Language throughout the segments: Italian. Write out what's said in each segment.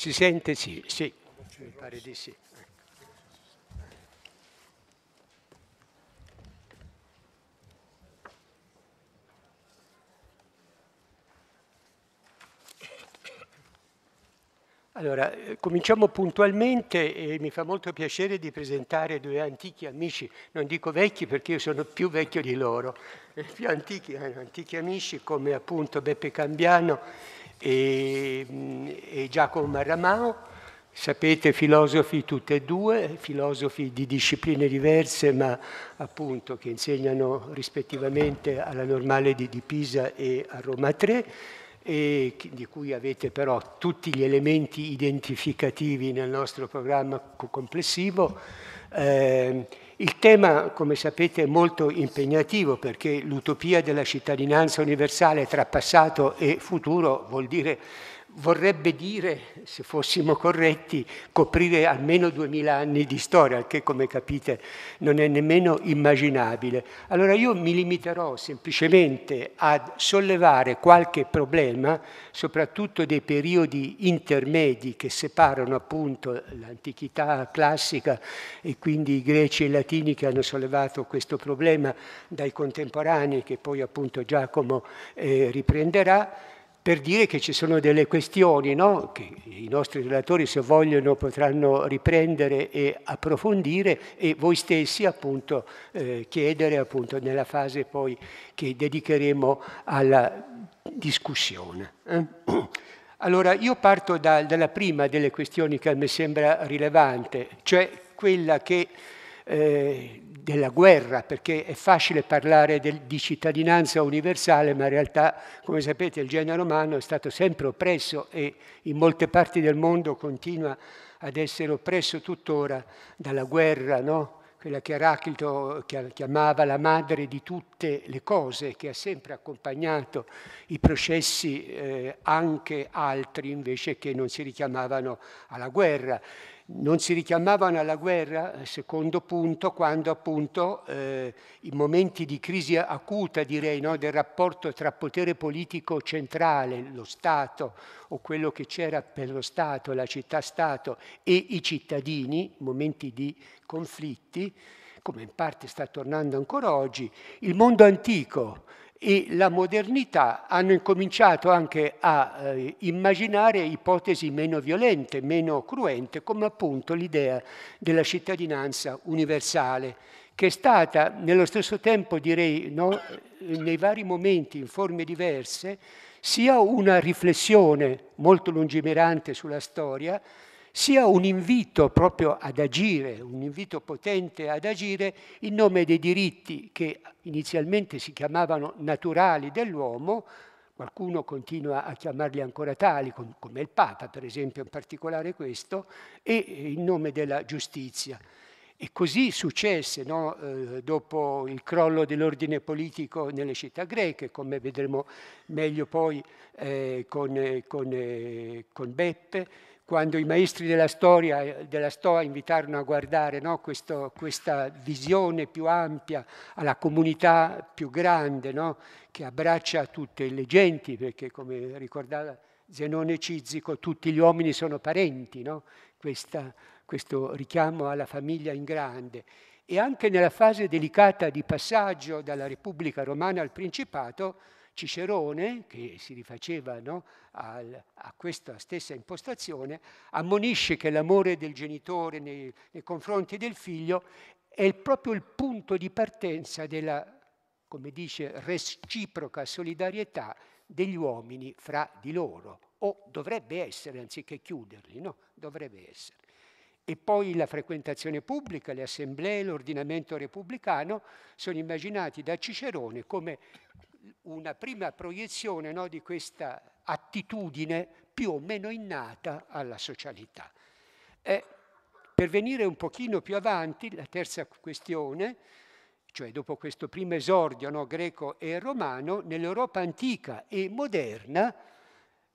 Si sente? Sì, sì, mi pare di sì. Allora, eh, cominciamo puntualmente e mi fa molto piacere di presentare due antichi amici, non dico vecchi perché io sono più vecchio di loro, eh, più antichi, eh, antichi amici come appunto Beppe Cambiano e, mm, e Giacomo Marramao. Sapete, filosofi tutti e due, filosofi di discipline diverse, ma appunto che insegnano rispettivamente alla Normale di, di Pisa e a Roma 3, e di cui avete però tutti gli elementi identificativi nel nostro programma complessivo. Eh, il tema, come sapete, è molto impegnativo perché l'utopia della cittadinanza universale tra passato e futuro vuol dire vorrebbe dire, se fossimo corretti, coprire almeno 2000 anni di storia, che come capite non è nemmeno immaginabile. Allora io mi limiterò semplicemente a sollevare qualche problema, soprattutto dei periodi intermedi che separano appunto l'antichità classica e quindi i greci e i latini che hanno sollevato questo problema dai contemporanei che poi appunto Giacomo eh, riprenderà per dire che ci sono delle questioni no? che i nostri relatori se vogliono potranno riprendere e approfondire e voi stessi appunto eh, chiedere appunto nella fase poi che dedicheremo alla discussione. Eh? Allora io parto da, dalla prima delle questioni che a me sembra rilevante, cioè quella che eh, della guerra, perché è facile parlare del, di cittadinanza universale, ma in realtà, come sapete, il genere umano è stato sempre oppresso e in molte parti del mondo continua ad essere oppresso tuttora dalla guerra, no? quella che Eraclito chiamava la madre di tutte le cose, che ha sempre accompagnato i processi eh, anche altri invece che non si richiamavano alla guerra. Non si richiamavano alla guerra, eh, secondo punto, quando appunto eh, in momenti di crisi acuta, direi, no, del rapporto tra potere politico centrale, lo Stato, o quello che c'era per lo Stato, la città-Stato, e i cittadini, momenti di conflitti, come in parte sta tornando ancora oggi, il mondo antico e la modernità hanno incominciato anche a eh, immaginare ipotesi meno violente, meno cruente, come appunto l'idea della cittadinanza universale, che è stata nello stesso tempo, direi, no, nei vari momenti, in forme diverse, sia una riflessione molto lungimirante sulla storia, sia un invito proprio ad agire, un invito potente ad agire in nome dei diritti che inizialmente si chiamavano naturali dell'uomo, qualcuno continua a chiamarli ancora tali, come il Papa per esempio in particolare questo, e in nome della giustizia. E così successe no? Eh, dopo il crollo dell'ordine politico nelle città greche, come vedremo meglio poi eh, con, eh, con, eh, con Beppe, quando i maestri della storia, della Stoa invitarono a guardare no, questo, questa visione più ampia alla comunità più grande, no, che abbraccia tutte le genti, perché come ricordava Zenone Cizico, tutti gli uomini sono parenti, no? questa, questo richiamo alla famiglia in grande. E anche nella fase delicata di passaggio dalla Repubblica Romana al Principato, Cicerone, che si rifaceva no, al, a questa stessa impostazione, ammonisce che l'amore del genitore nei, nei confronti del figlio è il, proprio il punto di partenza della, come dice, reciproca solidarietà degli uomini fra di loro, o dovrebbe essere, anziché chiuderli, no? Dovrebbe essere. E poi la frequentazione pubblica, le assemblee, l'ordinamento repubblicano sono immaginati da Cicerone come una prima proiezione no, di questa attitudine più o meno innata alla socialità. E per venire un pochino più avanti, la terza questione, cioè dopo questo primo esordio no, greco e romano, nell'Europa antica e moderna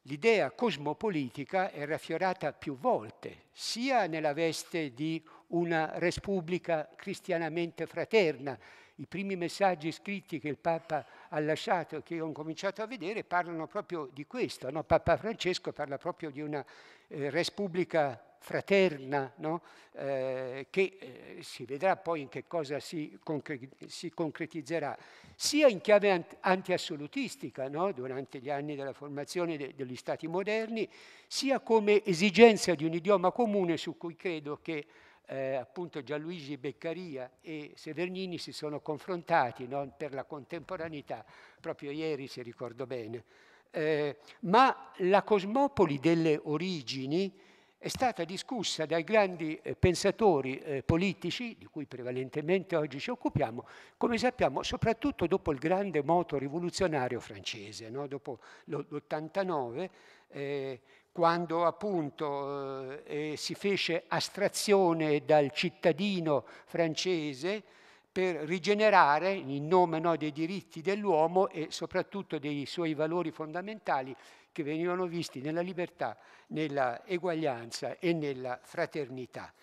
l'idea cosmopolitica è raffiorata più volte, sia nella veste di una respubblica cristianamente fraterna, i primi messaggi scritti che il Papa ha lasciato, che ho cominciato a vedere, parlano proprio di questo. No? Papa Francesco parla proprio di una eh, res fraterna, no? eh, che eh, si vedrà poi in che cosa si, concre- si concretizzerà, sia in chiave ant- antiassolutistica no? durante gli anni della formazione de- degli stati moderni, sia come esigenza di un idioma comune su cui credo che eh, appunto Gianluigi Beccaria e Severnini si sono confrontati no, per la contemporaneità, proprio ieri se ricordo bene. Eh, ma la Cosmopoli delle origini è stata discussa dai grandi eh, pensatori eh, politici, di cui prevalentemente oggi ci occupiamo, come sappiamo, soprattutto dopo il grande moto rivoluzionario francese, no? dopo l'89, eh, quando appunto eh, si fece astrazione dal cittadino francese per rigenerare in nome no, dei diritti dell'uomo e soprattutto dei suoi valori fondamentali che venivano visti nella libertà, nella eguaglianza e nella fraternità.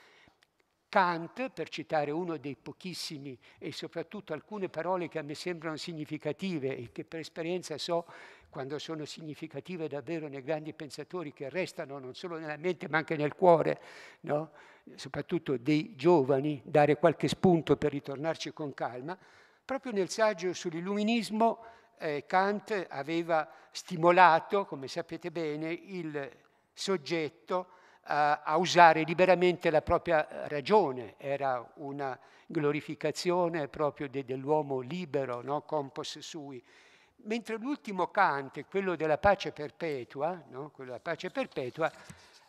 Kant, per citare uno dei pochissimi e soprattutto alcune parole che a me sembrano significative e che per esperienza so quando sono significative davvero nei grandi pensatori che restano non solo nella mente ma anche nel cuore, no? soprattutto dei giovani, dare qualche spunto per ritornarci con calma, proprio nel saggio sull'illuminismo eh, Kant aveva stimolato, come sapete bene, il soggetto a, a usare liberamente la propria ragione, era una glorificazione proprio de, dell'uomo libero, no? compos sui Mentre l'ultimo canto, quello della pace perpetua, no? quello della pace perpetua,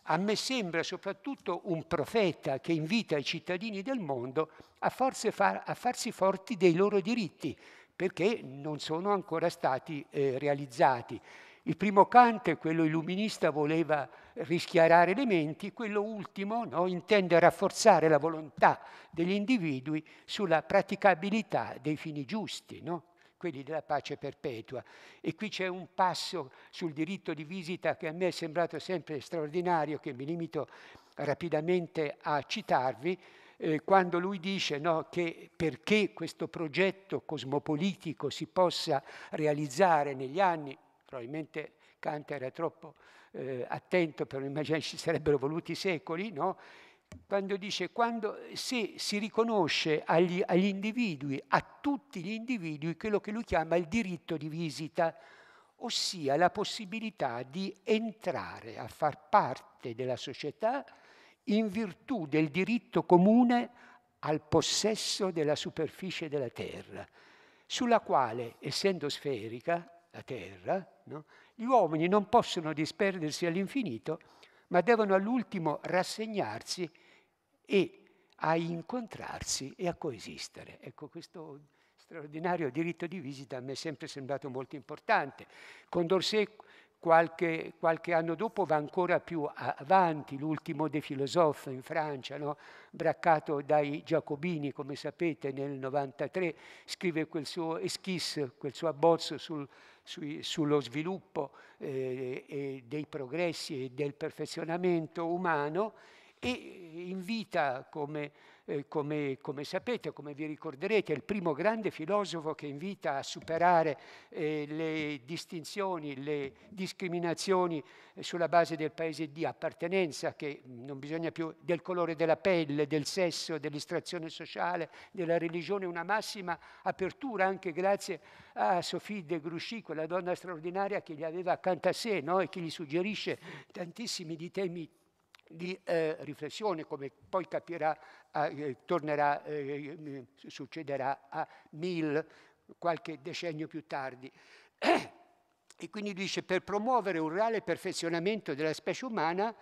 a me sembra soprattutto un profeta che invita i cittadini del mondo a, far, a farsi forti dei loro diritti, perché non sono ancora stati eh, realizzati. Il primo Kant, quello illuminista, voleva rischiarare le menti, quello ultimo no, intende rafforzare la volontà degli individui sulla praticabilità dei fini giusti. No? quelli della pace perpetua. E qui c'è un passo sul diritto di visita che a me è sembrato sempre straordinario, che mi limito rapidamente a citarvi, eh, quando lui dice no, che perché questo progetto cosmopolitico si possa realizzare negli anni, probabilmente Kant era troppo eh, attento per immaginare ci sarebbero voluti secoli, no? quando dice quando, se si riconosce agli, agli individui, a tutti gli individui, quello che lui chiama il diritto di visita, ossia la possibilità di entrare a far parte della società in virtù del diritto comune al possesso della superficie della Terra, sulla quale, essendo sferica la Terra, no, gli uomini non possono disperdersi all'infinito, ma devono all'ultimo rassegnarsi e a incontrarsi e a coesistere. Ecco, questo straordinario diritto di visita mi è sempre sembrato molto importante. Condorcet Qualche, qualche, anno dopo va ancora più avanti l'ultimo De Philosophe in Francia, no? braccato dai Giacobini, come sapete, nel 93, scrive quel suo esquisse, quel suo abbozzo sul, sui, sullo sviluppo eh, dei progressi e del perfezionamento umano e invita, come, eh, come, come, sapete, come vi ricorderete, il primo grande filosofo che invita a superare eh, le distinzioni, le discriminazioni eh, sulla base del paese di appartenenza, che mm, non bisogna più del colore della pelle, del sesso, dell'istrazione sociale, della religione, una massima apertura anche grazie a Sophie de Grouchy, quella donna straordinaria che gli aveva accanto a sé no? e che gli suggerisce tantissimi di temi di eh, riflessione, come poi capirà, eh, tornerà, eh, succederà a Mill qualche decennio più tardi. E quindi dice, per promuovere un reale perfezionamento della specie umana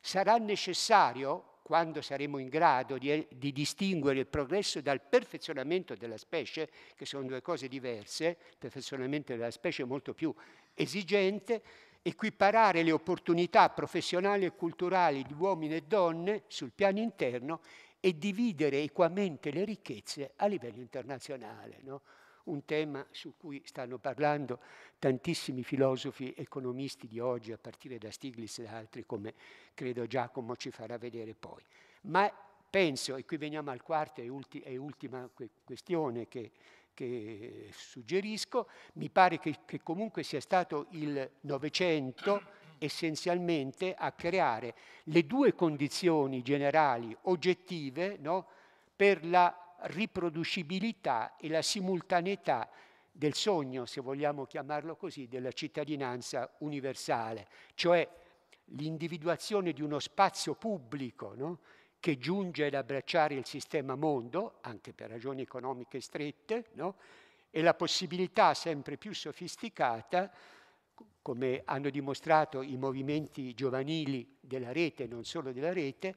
sarà necessario, quando saremo in grado di, di distinguere il progresso dal perfezionamento della specie, che sono due cose diverse, il perfezionamento della specie è molto più esigente, equiparare le opportunità professionali e culturali di uomini e donne sul piano interno e dividere equamente le ricchezze a livello internazionale. No? Un tema su cui stanno parlando tantissimi filosofi economisti di oggi, a partire da Stiglitz e da altri, come credo Giacomo ci farà vedere poi. Ma penso, e qui veniamo al quarto e, ulti- e ultima que- questione che che suggerisco, mi pare che, che comunque sia stato il Novecento essenzialmente a creare le due condizioni generali oggettive no, per la riproducibilità e la simultaneità del sogno, se vogliamo chiamarlo così, della cittadinanza universale, cioè l'individuazione di uno spazio pubblico no, che giunge ad abbracciare il sistema mondo, anche per ragioni economiche strette, no? e la possibilità sempre più sofisticata, come hanno dimostrato i movimenti giovanili della rete, non solo della rete,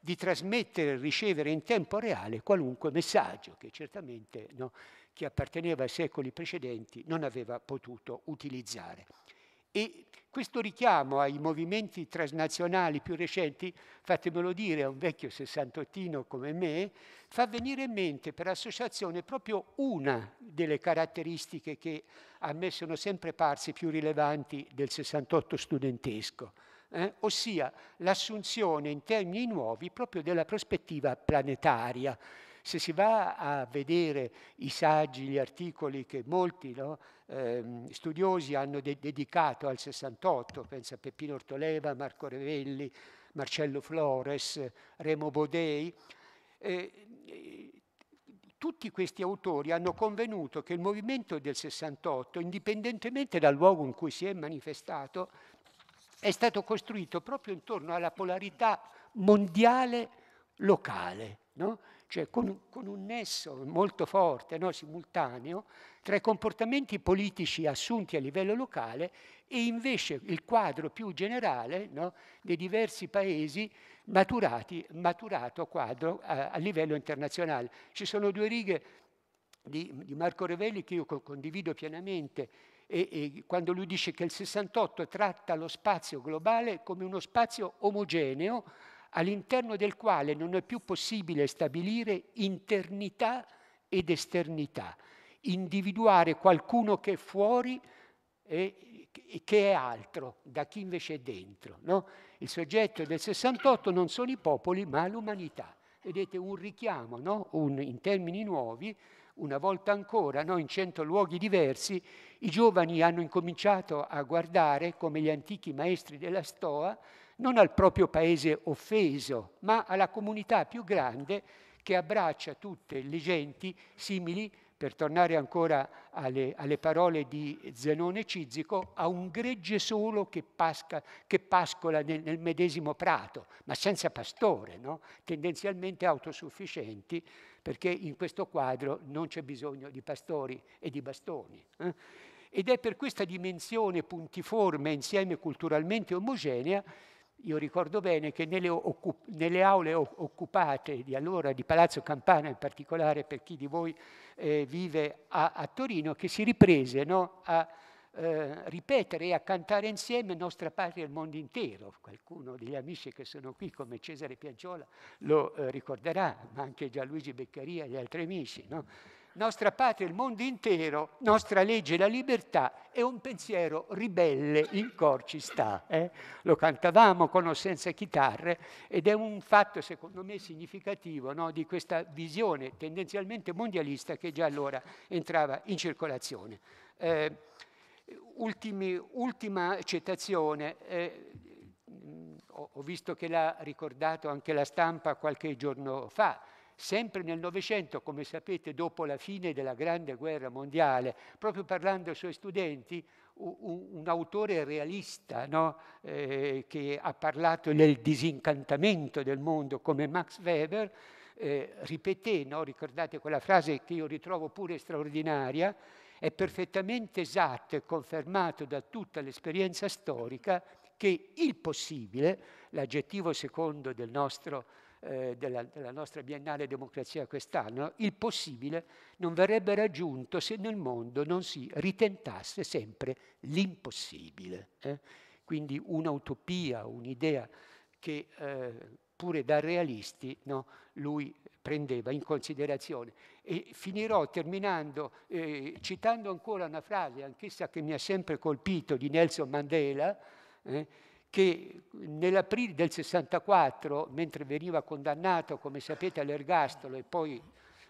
di trasmettere e ricevere in tempo reale qualunque messaggio che certamente no, chi apparteneva ai secoli precedenti non aveva potuto utilizzare. E questo richiamo ai movimenti transnazionali più recenti, fatemelo dire a un vecchio sessantottino come me, fa venire in mente per associazione proprio una delle caratteristiche che a me sono sempre parse più rilevanti del 68 studentesco, eh? ossia l'assunzione in termini nuovi proprio della prospettiva planetaria se si va a vedere i saggi, gli articoli che molti no, ehm, studiosi hanno de- dedicato al 68, pensa a Peppino Ortoleva, Marco Revelli, Marcello Flores, Remo Bodei, eh, tutti questi autori hanno convenuto che il movimento del 68, indipendentemente dal luogo in cui si è manifestato, è stato costruito proprio intorno alla polarità mondiale locale. No? cioè con, con un nesso molto forte, no, simultaneo, tra i comportamenti politici assunti a livello locale e invece il quadro più generale no, dei diversi paesi maturati, maturato quadro a, a livello internazionale. Ci sono due righe di, di Marco Revelli che io condivido pienamente, e, e, quando lui dice che il 68 tratta lo spazio globale come uno spazio omogeneo all'interno del quale non è più possibile stabilire internità ed esternità, individuare qualcuno che è fuori e che è altro da chi invece è dentro. No? Il soggetto del 68 non sono i popoli ma l'umanità. Vedete un richiamo no? un, in termini nuovi, una volta ancora, no? in cento luoghi diversi, i giovani hanno incominciato a guardare come gli antichi maestri della Stoa non al proprio paese offeso, ma alla comunità più grande che abbraccia tutte le genti simili, per tornare ancora alle, alle parole di Zenone Cizico, a un gregge solo che, pasca, che pascola nel, nel, medesimo prato, ma senza pastore, no? tendenzialmente autosufficienti, perché in questo quadro non c'è bisogno di pastori e di bastoni. Eh? Ed è per questa dimensione puntiforme, insieme culturalmente omogenea, io ricordo bene che nelle, nelle, aule occupate di allora, di Palazzo Campana in particolare, per chi di voi eh, vive a, a, Torino, che si riprese no, a eh, ripetere e a cantare insieme Nostra Patria e il mondo intero. Qualcuno degli amici che sono qui, come Cesare Piaggiola, lo eh, ricorderà, ma anche Gianluigi Beccaria e gli altri amici. No? nostra patria, il mondo intero, nostra legge, la libertà e un pensiero ribelle in cor ci sta. Eh? Lo cantavamo con o senza chitarre ed è un fatto secondo me significativo no? di questa visione tendenzialmente mondialista che già allora entrava in circolazione. Eh, ultimi, ultima citazione. Eh, ho visto che l'ha ricordato anche la stampa qualche giorno fa, sempre nel Novecento, come sapete, dopo la fine della Grande Guerra Mondiale, proprio parlando ai suoi studenti, un, un autore realista no? eh, che ha parlato del disincantamento del mondo come Max Weber, eh, ripeté, no? ricordate quella frase che io ritrovo pure straordinaria, è perfettamente esatto e confermato da tutta l'esperienza storica che il possibile, l'aggettivo secondo del nostro eh, della, della, nostra Biennale Democrazia quest'anno, il possibile non verrebbe raggiunto se nel mondo non si ritentasse sempre l'impossibile. Eh? Quindi un'utopia, un'idea che eh, pure da realisti no, lui prendeva in considerazione. E finirò terminando eh, citando ancora una frase, anch'essa che mi ha sempre colpito, di Nelson Mandela, eh, che nell'aprile del 64, mentre veniva condannato, come sapete, all'ergastolo e poi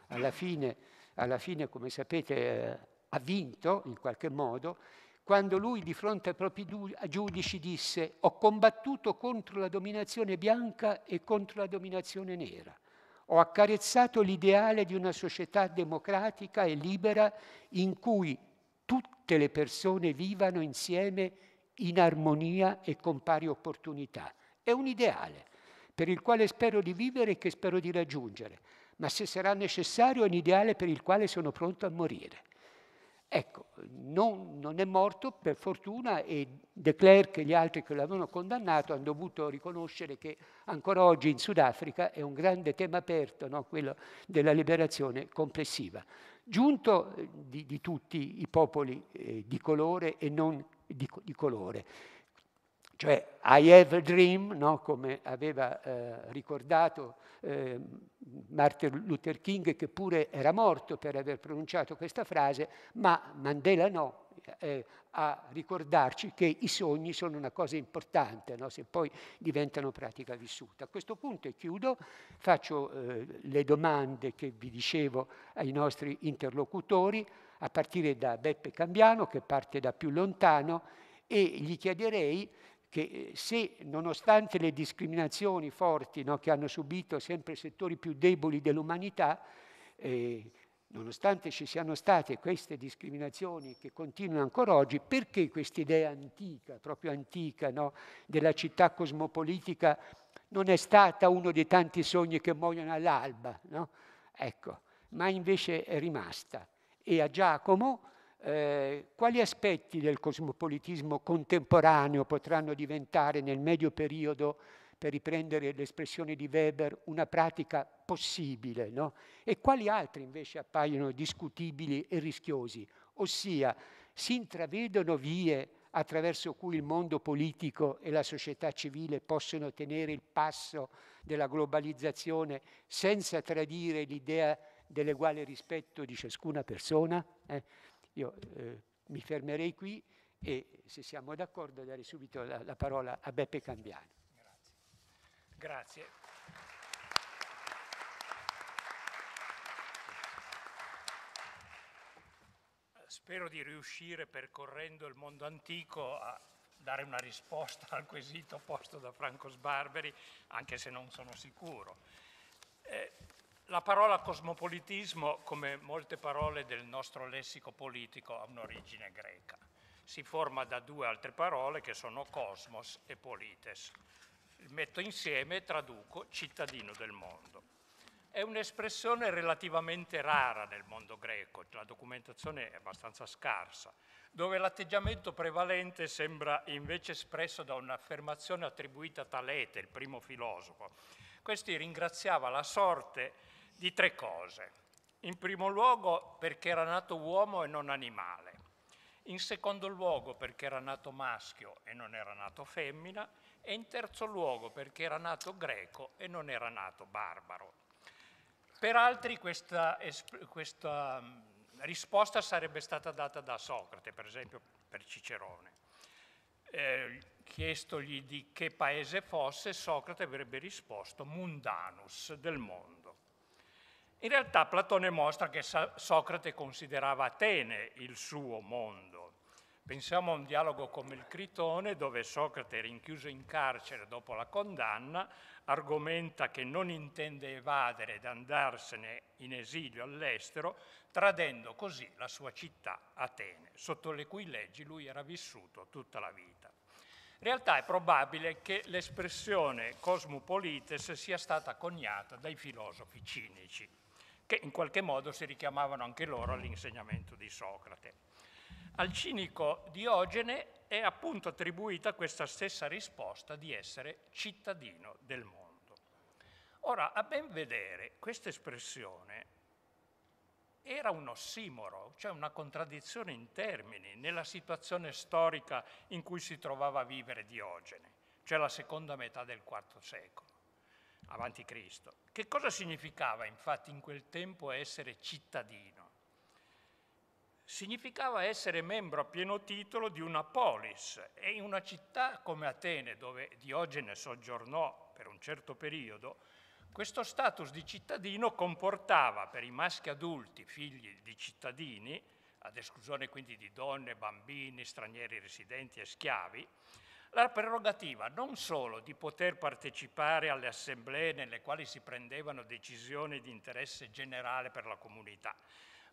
alla fine, alla fine come sapete, eh, ha vinto in qualche modo, quando lui di fronte ai propri giudici disse ho combattuto contro la dominazione bianca e contro la dominazione nera, ho accarezzato l'ideale di una società democratica e libera in cui tutte le persone vivano insieme in armonia e con pari opportunità. È un ideale per il quale spero di vivere e che spero di raggiungere, ma se sarà necessario è un ideale per il quale sono pronto a morire. Ecco, non, non è morto per fortuna e De Klerk e gli altri che l'avevano condannato hanno dovuto riconoscere che ancora oggi in Sudafrica è un grande tema aperto, no? quello della liberazione complessiva, giunto eh, di, di tutti i popoli eh, di colore e non di, di colore. Cioè, I have a dream, no? come aveva eh, ricordato eh, Martin Luther King, che pure era morto per aver pronunciato questa frase, ma Mandela no, eh, a ricordarci che i sogni sono una cosa importante, no? se poi diventano pratica vissuta. A questo punto, chiudo, faccio eh, le domande che vi dicevo ai nostri interlocutori a partire da Beppe Cambiano, che parte da più lontano, e gli chiederei che eh, se nonostante le discriminazioni forti no, che hanno subito sempre i settori più deboli dell'umanità, eh, nonostante ci siano state queste discriminazioni che continuano ancora oggi, perché questa idea antica, proprio antica, no, della città cosmopolitica non è stata uno dei tanti sogni che muoiono all'alba, no? ecco, ma invece è rimasta e a Giacomo eh, quali aspetti del cosmopolitismo contemporaneo potranno diventare nel medio periodo, per riprendere l'espressione di Weber, una pratica possibile, no? e quali altri invece appaiono discutibili e rischiosi, ossia si intravedono vie attraverso cui il mondo politico e la società civile possono tenere il passo della globalizzazione senza tradire l'idea dell'uguale rispetto di ciascuna persona? Eh? Io eh, mi fermerei qui e se siamo d'accordo dare subito la, la parola a Beppe Cambiano. Grazie. Grazie. Spero di riuscire, percorrendo il mondo antico, a dare una risposta al quesito posto da Franco Sbarberi, anche se non sono sicuro. Eh, la parola cosmopolitismo, come molte parole del nostro lessico politico, ha un'origine greca. Si forma da due altre parole che sono cosmos e polites. metto insieme e traduco cittadino del mondo. È un'espressione relativamente rara nel mondo greco, la documentazione è abbastanza scarsa, dove l'atteggiamento prevalente sembra invece espresso da un'affermazione attribuita a Talete, il primo filosofo. Questi ringraziava la sorte di tre cose. In primo luogo perché era nato uomo e non animale. In secondo luogo perché era nato maschio e non era nato femmina. E in terzo luogo perché era nato greco e non era nato barbaro. Per altri questa, questa mm, risposta sarebbe stata data da Socrate, per esempio per Cicerone. Eh, chiestogli di che paese fosse, Socrate avrebbe risposto mundanus del mondo. In realtà Platone mostra che Socrate considerava Atene il suo mondo. Pensiamo a un dialogo come il Critone, dove Socrate, rinchiuso in carcere dopo la condanna, argomenta che non intende evadere ed andarsene in esilio all'estero, tradendo così la sua città Atene, sotto le cui leggi lui era vissuto tutta la vita. In realtà è probabile che l'espressione cosmopolites sia stata coniata dai filosofi cinici, che in qualche modo si richiamavano anche loro all'insegnamento di Socrate. Al cinico Diogene è appunto attribuita questa stessa risposta di essere cittadino del mondo. Ora, a ben vedere, questa espressione era un ossimoro, cioè una contraddizione in termini nella situazione storica in cui si trovava a vivere Diogene, cioè la seconda metà del IV secolo avanti Cristo. Che cosa significava infatti in quel tempo essere cittadino? Significava essere membro a pieno titolo di una polis e in una città come Atene, dove Diogene soggiornò per un certo periodo, questo status di cittadino comportava per i maschi adulti, figli di cittadini, ad esclusione quindi di donne, bambini, stranieri residenti e schiavi, la prerogativa non solo di poter partecipare alle assemblee nelle quali si prendevano decisioni di interesse generale per la comunità,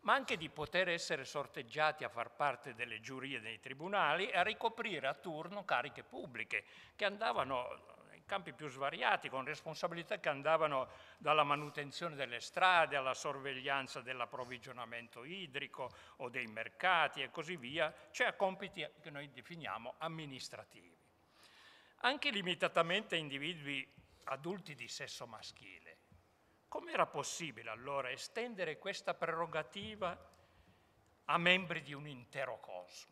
ma anche di poter essere sorteggiati a far parte delle giurie dei tribunali e a ricoprire a turno cariche pubbliche che andavano eh, in campi più svariati, con responsabilità che andavano dalla manutenzione delle strade alla sorveglianza dell'approvvigionamento idrico o dei mercati e così via, cioè a compiti che noi definiamo amministrativi anche limitatamente a individui adulti di sesso maschile. Com'era possibile allora estendere questa prerogativa a membri di un intero cosmo?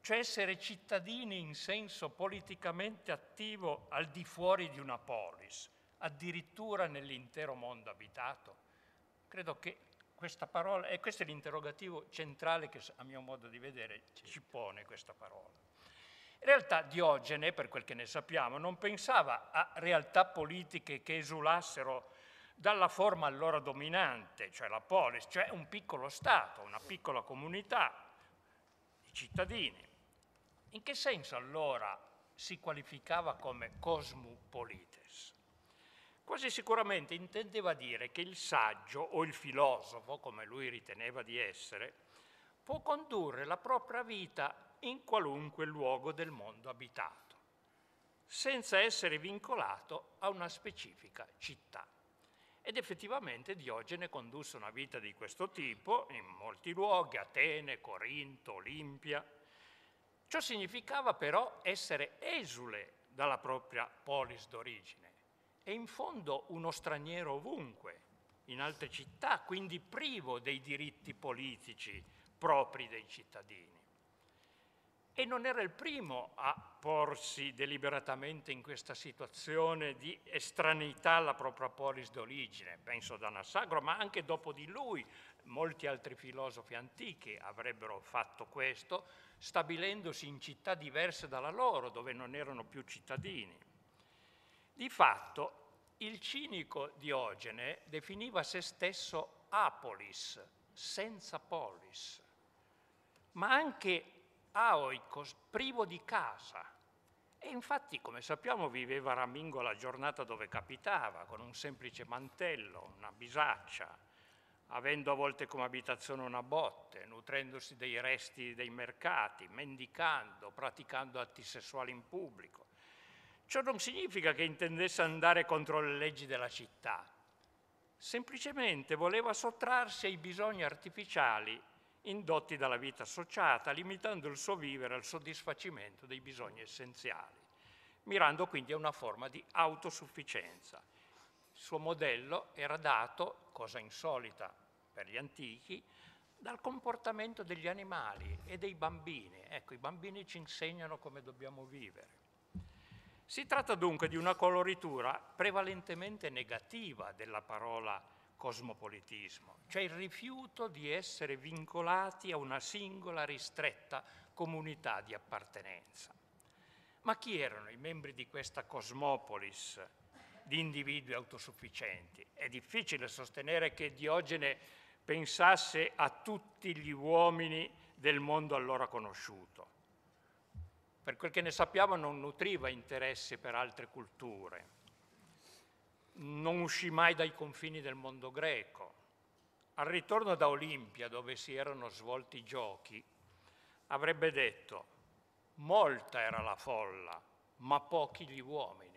Cioè essere cittadini in senso politicamente attivo al di fuori di una polis, addirittura nell'intero mondo abitato? Credo che questa parola, e questo è l'interrogativo centrale che a mio modo di vedere ci certo. pone questa parola. In realtà Diogene, per quel che ne sappiamo, non pensava a realtà politiche che esulassero dalla forma allora dominante, cioè la polis, cioè un piccolo Stato, una piccola comunità di cittadini. In che senso allora si qualificava come cosmopolites? Quasi sicuramente intendeva dire che il saggio o il filosofo, come lui riteneva di essere, può condurre la propria vita in qualunque luogo del mondo abitato, senza essere vincolato a una specifica città. Ed effettivamente Diogene condusse una vita di questo tipo in molti luoghi, Atene, Corinto, Olimpia. Ciò significava però essere esule dalla propria polis d'origine e in fondo uno straniero ovunque, in altre città, quindi privo dei diritti politici propri dei cittadini e non era il primo a porsi deliberatamente in questa situazione di estraneità alla propria polis d'origine, penso ad Anassagro, ma anche dopo di lui molti altri filosofi antichi avrebbero fatto questo, stabilendosi in città diverse dalla loro, dove non erano più cittadini. Di fatto, il cinico Diogene definiva se stesso apolis, senza polis, ma anche aoikos, privo di casa. E infatti, come sappiamo, viveva Ramingo la giornata dove capitava, con un semplice mantello, una bisaccia, avendo a volte come abitazione una botte, nutrendosi dei resti dei mercati, mendicando, praticando atti sessuali in pubblico. Ciò non significa che intendesse andare contro le leggi della città, semplicemente voleva sottrarsi ai bisogni artificiali indotti dalla vita associata, limitando il suo vivere al soddisfacimento dei bisogni essenziali, mirando quindi a una forma di autosufficienza. Il suo modello era dato, cosa insolita per gli antichi, dal comportamento degli animali e dei bambini. Ecco, i bambini ci insegnano come dobbiamo vivere. Si tratta dunque di una coloritura prevalentemente negativa della parola cosmopolitismo, cioè il rifiuto di essere vincolati a una singola ristretta comunità di appartenenza. Ma chi erano i membri di questa cosmopolis di individui autosufficienti? È difficile sostenere che Diogene pensasse a tutti gli uomini del mondo allora conosciuto. Per quel che ne sappiamo non nutriva interessi per altre culture, non uscì mai dai confini del mondo greco. Al ritorno da Olimpia, dove si erano svolti i giochi, avrebbe detto, molta era la folla, ma pochi gli uomini.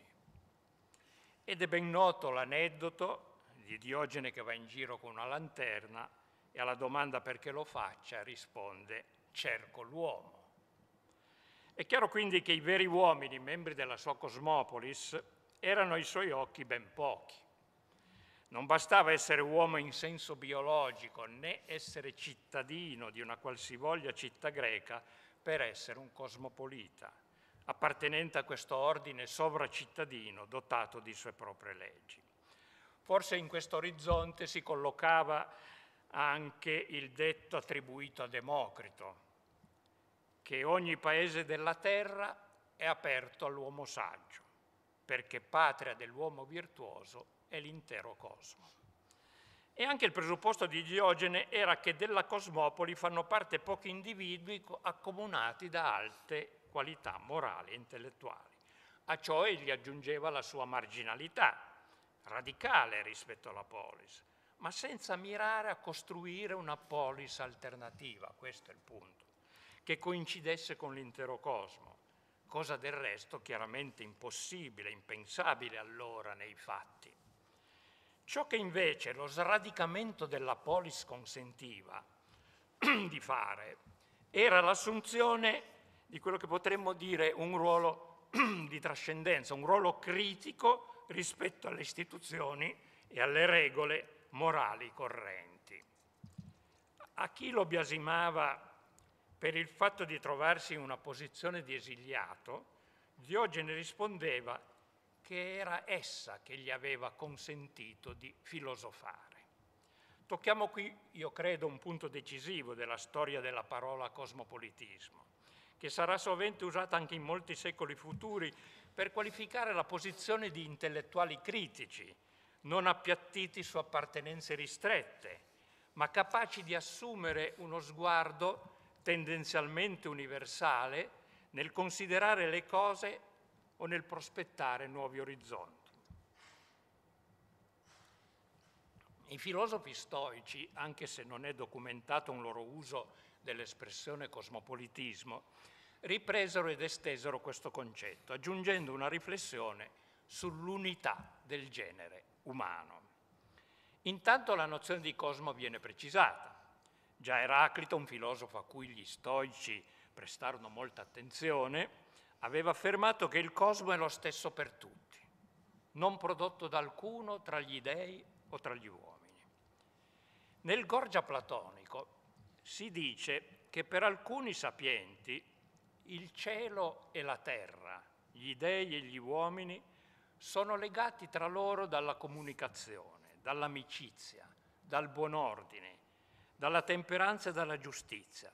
Ed è ben noto l'aneddoto di Diogene che va in giro con una lanterna e alla domanda perché lo faccia risponde, cerco l'uomo. È chiaro quindi che i veri uomini, membri della sua cosmopolis, erano i suoi occhi ben pochi. Non bastava essere uomo in senso biologico, né essere cittadino di una qualsivoglia città greca per essere un cosmopolita, appartenente a questo ordine sovracittadino dotato di sue proprie leggi. Forse in questo orizzonte si collocava anche il detto attribuito a Democrito, che ogni paese della terra è aperto all'uomo saggio perché patria dell'uomo virtuoso è l'intero cosmo. E anche il presupposto di Diogene era che della cosmopoli fanno parte pochi individui accomunati da alte qualità morali e intellettuali. A ciò egli aggiungeva la sua marginalità, radicale rispetto alla polis, ma senza mirare a costruire una polis alternativa, questo è il punto, che coincidesse con l'intero cosmo cosa del resto chiaramente impossibile, impensabile allora nei fatti. Ciò che invece lo sradicamento della polis consentiva di fare era l'assunzione di quello che potremmo dire un ruolo di trascendenza, un ruolo critico rispetto alle istituzioni e alle regole morali correnti. A chi lo biasimava per il fatto di trovarsi in una posizione di esiliato, Diogene rispondeva che era essa che gli aveva consentito di filosofare. Tocchiamo qui, io credo, un punto decisivo della storia della parola cosmopolitismo, che sarà sovente usata anche in molti secoli futuri per qualificare la posizione di intellettuali critici, non appiattiti su appartenenze ristrette, ma capaci di assumere uno sguardo tendenzialmente universale nel considerare le cose o nel prospettare nuovi orizzonti. I filosofi stoici, anche se non è documentato un loro uso dell'espressione cosmopolitismo, ripresero ed estesero questo concetto, aggiungendo una riflessione sull'unità del genere umano. Intanto la nozione di cosmo viene precisata. Già Eraclito, un filosofo a cui gli stoici prestarono molta attenzione, aveva affermato che il cosmo è lo stesso per tutti, non prodotto da alcuno tra gli dei o tra gli uomini. Nel Gorgia platonico si dice che per alcuni sapienti il cielo e la terra, gli dei e gli uomini, sono legati tra loro dalla comunicazione, dall'amicizia, dal buon ordine, dalla temperanza e dalla giustizia.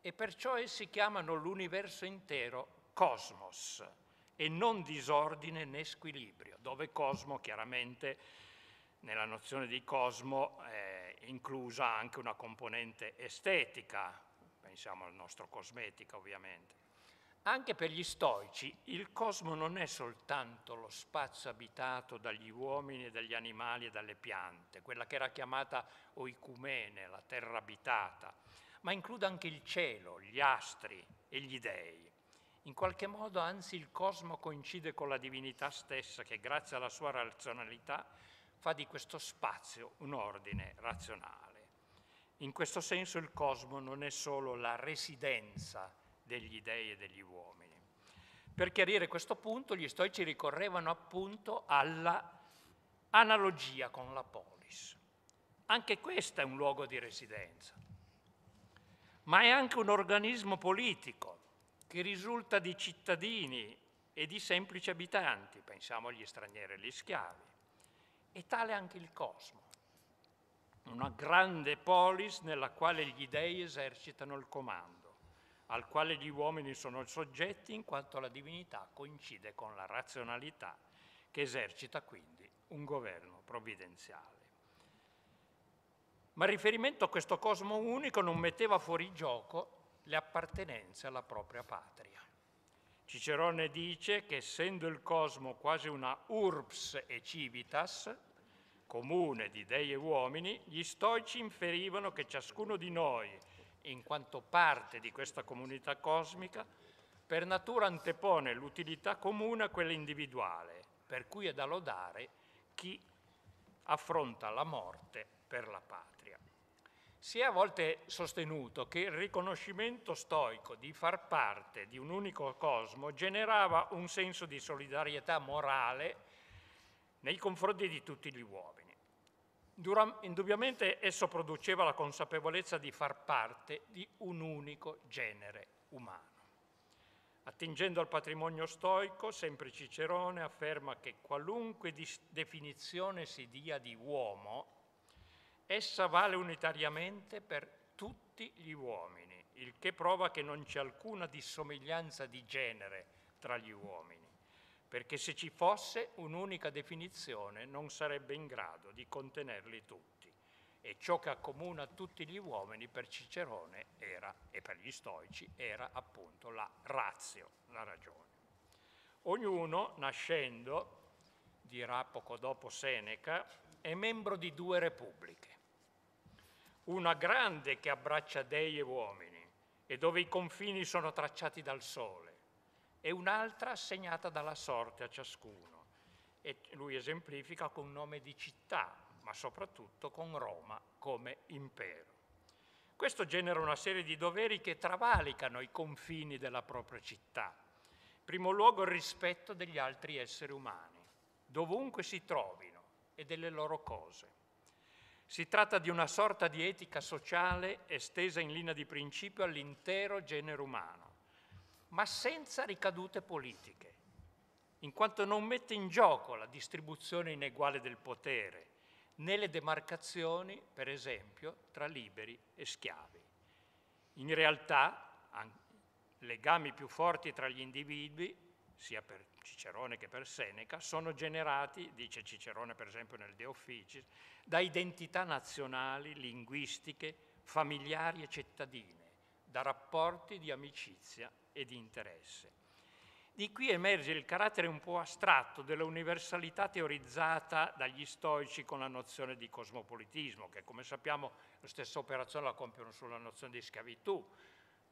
E perciò essi chiamano l'universo intero cosmos e non disordine né squilibrio, dove cosmo chiaramente nella nozione di cosmo è inclusa anche una componente estetica, pensiamo al nostro cosmetica ovviamente. Anche per gli stoici il cosmo non è soltanto lo spazio abitato dagli uomini, e dagli animali e dalle piante, quella che era chiamata oicumene, la terra abitata, ma include anche il cielo, gli astri e gli dei. In qualche modo, anzi, il cosmo coincide con la divinità stessa che, grazie alla sua razionalità, fa di questo spazio un ordine razionale. In questo senso il cosmo non è solo la residenza degli dei e degli uomini. Per chiarire questo punto gli stoici ricorrevano appunto alla analogia con la polis. Anche questa è un luogo di residenza, ma è anche un organismo politico che risulta di cittadini e di semplici abitanti, pensiamo agli stranieri e agli schiavi. E tale anche il cosmo, una grande polis nella quale gli dei esercitano il comando al quale gli uomini sono soggetti in quanto la divinità coincide con la razionalità che esercita quindi un governo provvidenziale. Ma il riferimento a questo cosmo unico non metteva fuori gioco le appartenenze alla propria patria. Cicerone dice che essendo il cosmo quasi una urbs e civitas, comune di dei e uomini, gli stoici inferivano che ciascuno di noi, in quanto parte di questa comunità cosmica, per natura antepone l'utilità comune a quella individuale, per cui è da lodare chi affronta la morte per la patria. Si è a volte sostenuto che il riconoscimento stoico di far parte di un unico cosmo generava un senso di solidarietà morale nei confronti di tutti gli uomini. Dura, indubbiamente esso produceva la consapevolezza di far parte di un unico genere umano. Attingendo al patrimonio stoico, sempre Cicerone afferma che qualunque definizione si dia di uomo, essa vale unitariamente per tutti gli uomini, il che prova che non c'è alcuna dissomiglianza di genere tra gli uomini perché se ci fosse un'unica definizione non sarebbe in grado di contenerli tutti. E ciò che accomuna tutti gli uomini per Cicerone era, e per gli stoici era appunto la razio, la ragione. Ognuno, nascendo, dirà poco dopo Seneca, è membro di due repubbliche. Una grande che abbraccia dei e uomini e dove i confini sono tracciati dal sole, e un'altra assegnata dalla sorte a ciascuno. E lui esemplifica con nome di città, ma soprattutto con Roma come impero. Questo genera una serie di doveri che travalicano i confini della propria città. In primo luogo il rispetto degli altri esseri umani, dovunque si trovino, e delle loro cose. Si tratta di una sorta di etica sociale estesa in linea di principio all'intero genere umano ma senza ricadute politiche, in quanto non mette in gioco la distribuzione ineguale del potere, né le demarcazioni, per esempio, tra liberi e schiavi. In realtà, legami più forti tra gli individui, sia per Cicerone che per Seneca, sono generati, dice Cicerone per esempio nel De Officis, da identità nazionali, linguistiche, familiari e cittadine, da rapporti di amicizia e di interesse. Di qui emerge il carattere un po' astratto dell'universalità teorizzata dagli stoici con la nozione di cosmopolitismo, che come sappiamo la stessa operazione la compiono sulla nozione di schiavitù.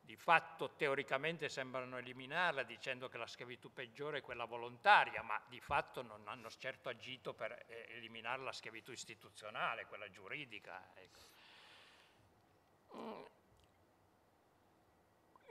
Di fatto teoricamente sembrano eliminarla dicendo che la schiavitù peggiore è quella volontaria, ma di fatto non hanno certo agito per eh, eliminare la schiavitù istituzionale, quella giuridica. Ecco.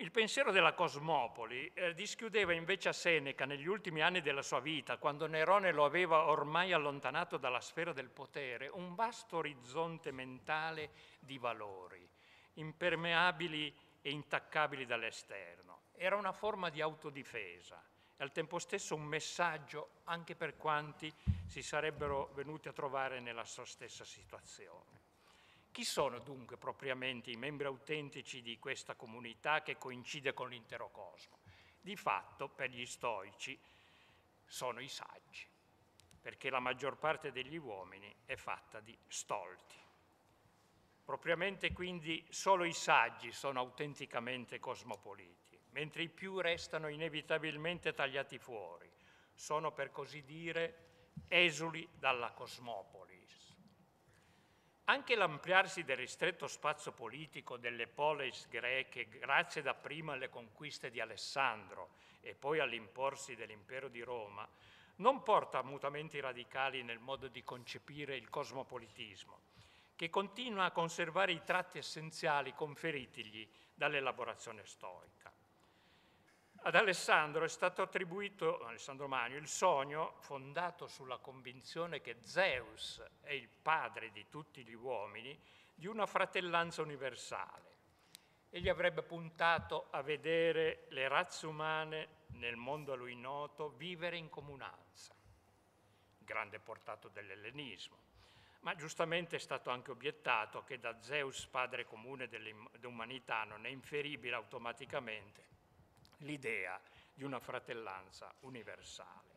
Il pensiero della Cosmopoli eh, dischiudeva invece a Seneca negli ultimi anni della sua vita, quando Nerone lo aveva ormai allontanato dalla sfera del potere, un vasto orizzonte mentale di valori, impermeabili e intaccabili dall'esterno. Era una forma di autodifesa e al tempo stesso un messaggio anche per quanti si sarebbero venuti a trovare nella sua stessa situazione. Chi sono dunque propriamente i membri autentici di questa comunità che coincide con l'intero cosmo? Di fatto, per gli stoici, sono i saggi, perché la maggior parte degli uomini è fatta di stolti. Propriamente quindi solo i saggi sono autenticamente cosmopoliti, mentre i più restano inevitabilmente tagliati fuori, sono per così dire esuli dalla cosmopoli anche l'ampliarsi del ristretto spazio politico delle polis greche, grazie dapprima alle conquiste di Alessandro e poi all'imporsi dell'impero di Roma, non porta a mutamenti radicali nel modo di concepire il cosmopolitismo, che continua a conservare i tratti essenziali conferitigli dall'elaborazione stoica. Ad Alessandro è stato attribuito, Alessandro Magno, il sogno fondato sulla convinzione che Zeus è il padre di tutti gli uomini, di una fratellanza universale. Egli avrebbe puntato a vedere le razze umane nel mondo a lui noto vivere in comunanza, grande portato dell'ellenismo. Ma giustamente è stato anche obiettato che da Zeus, padre comune dell'umanità, non è inferibile automaticamente l'idea di una fratellanza universale.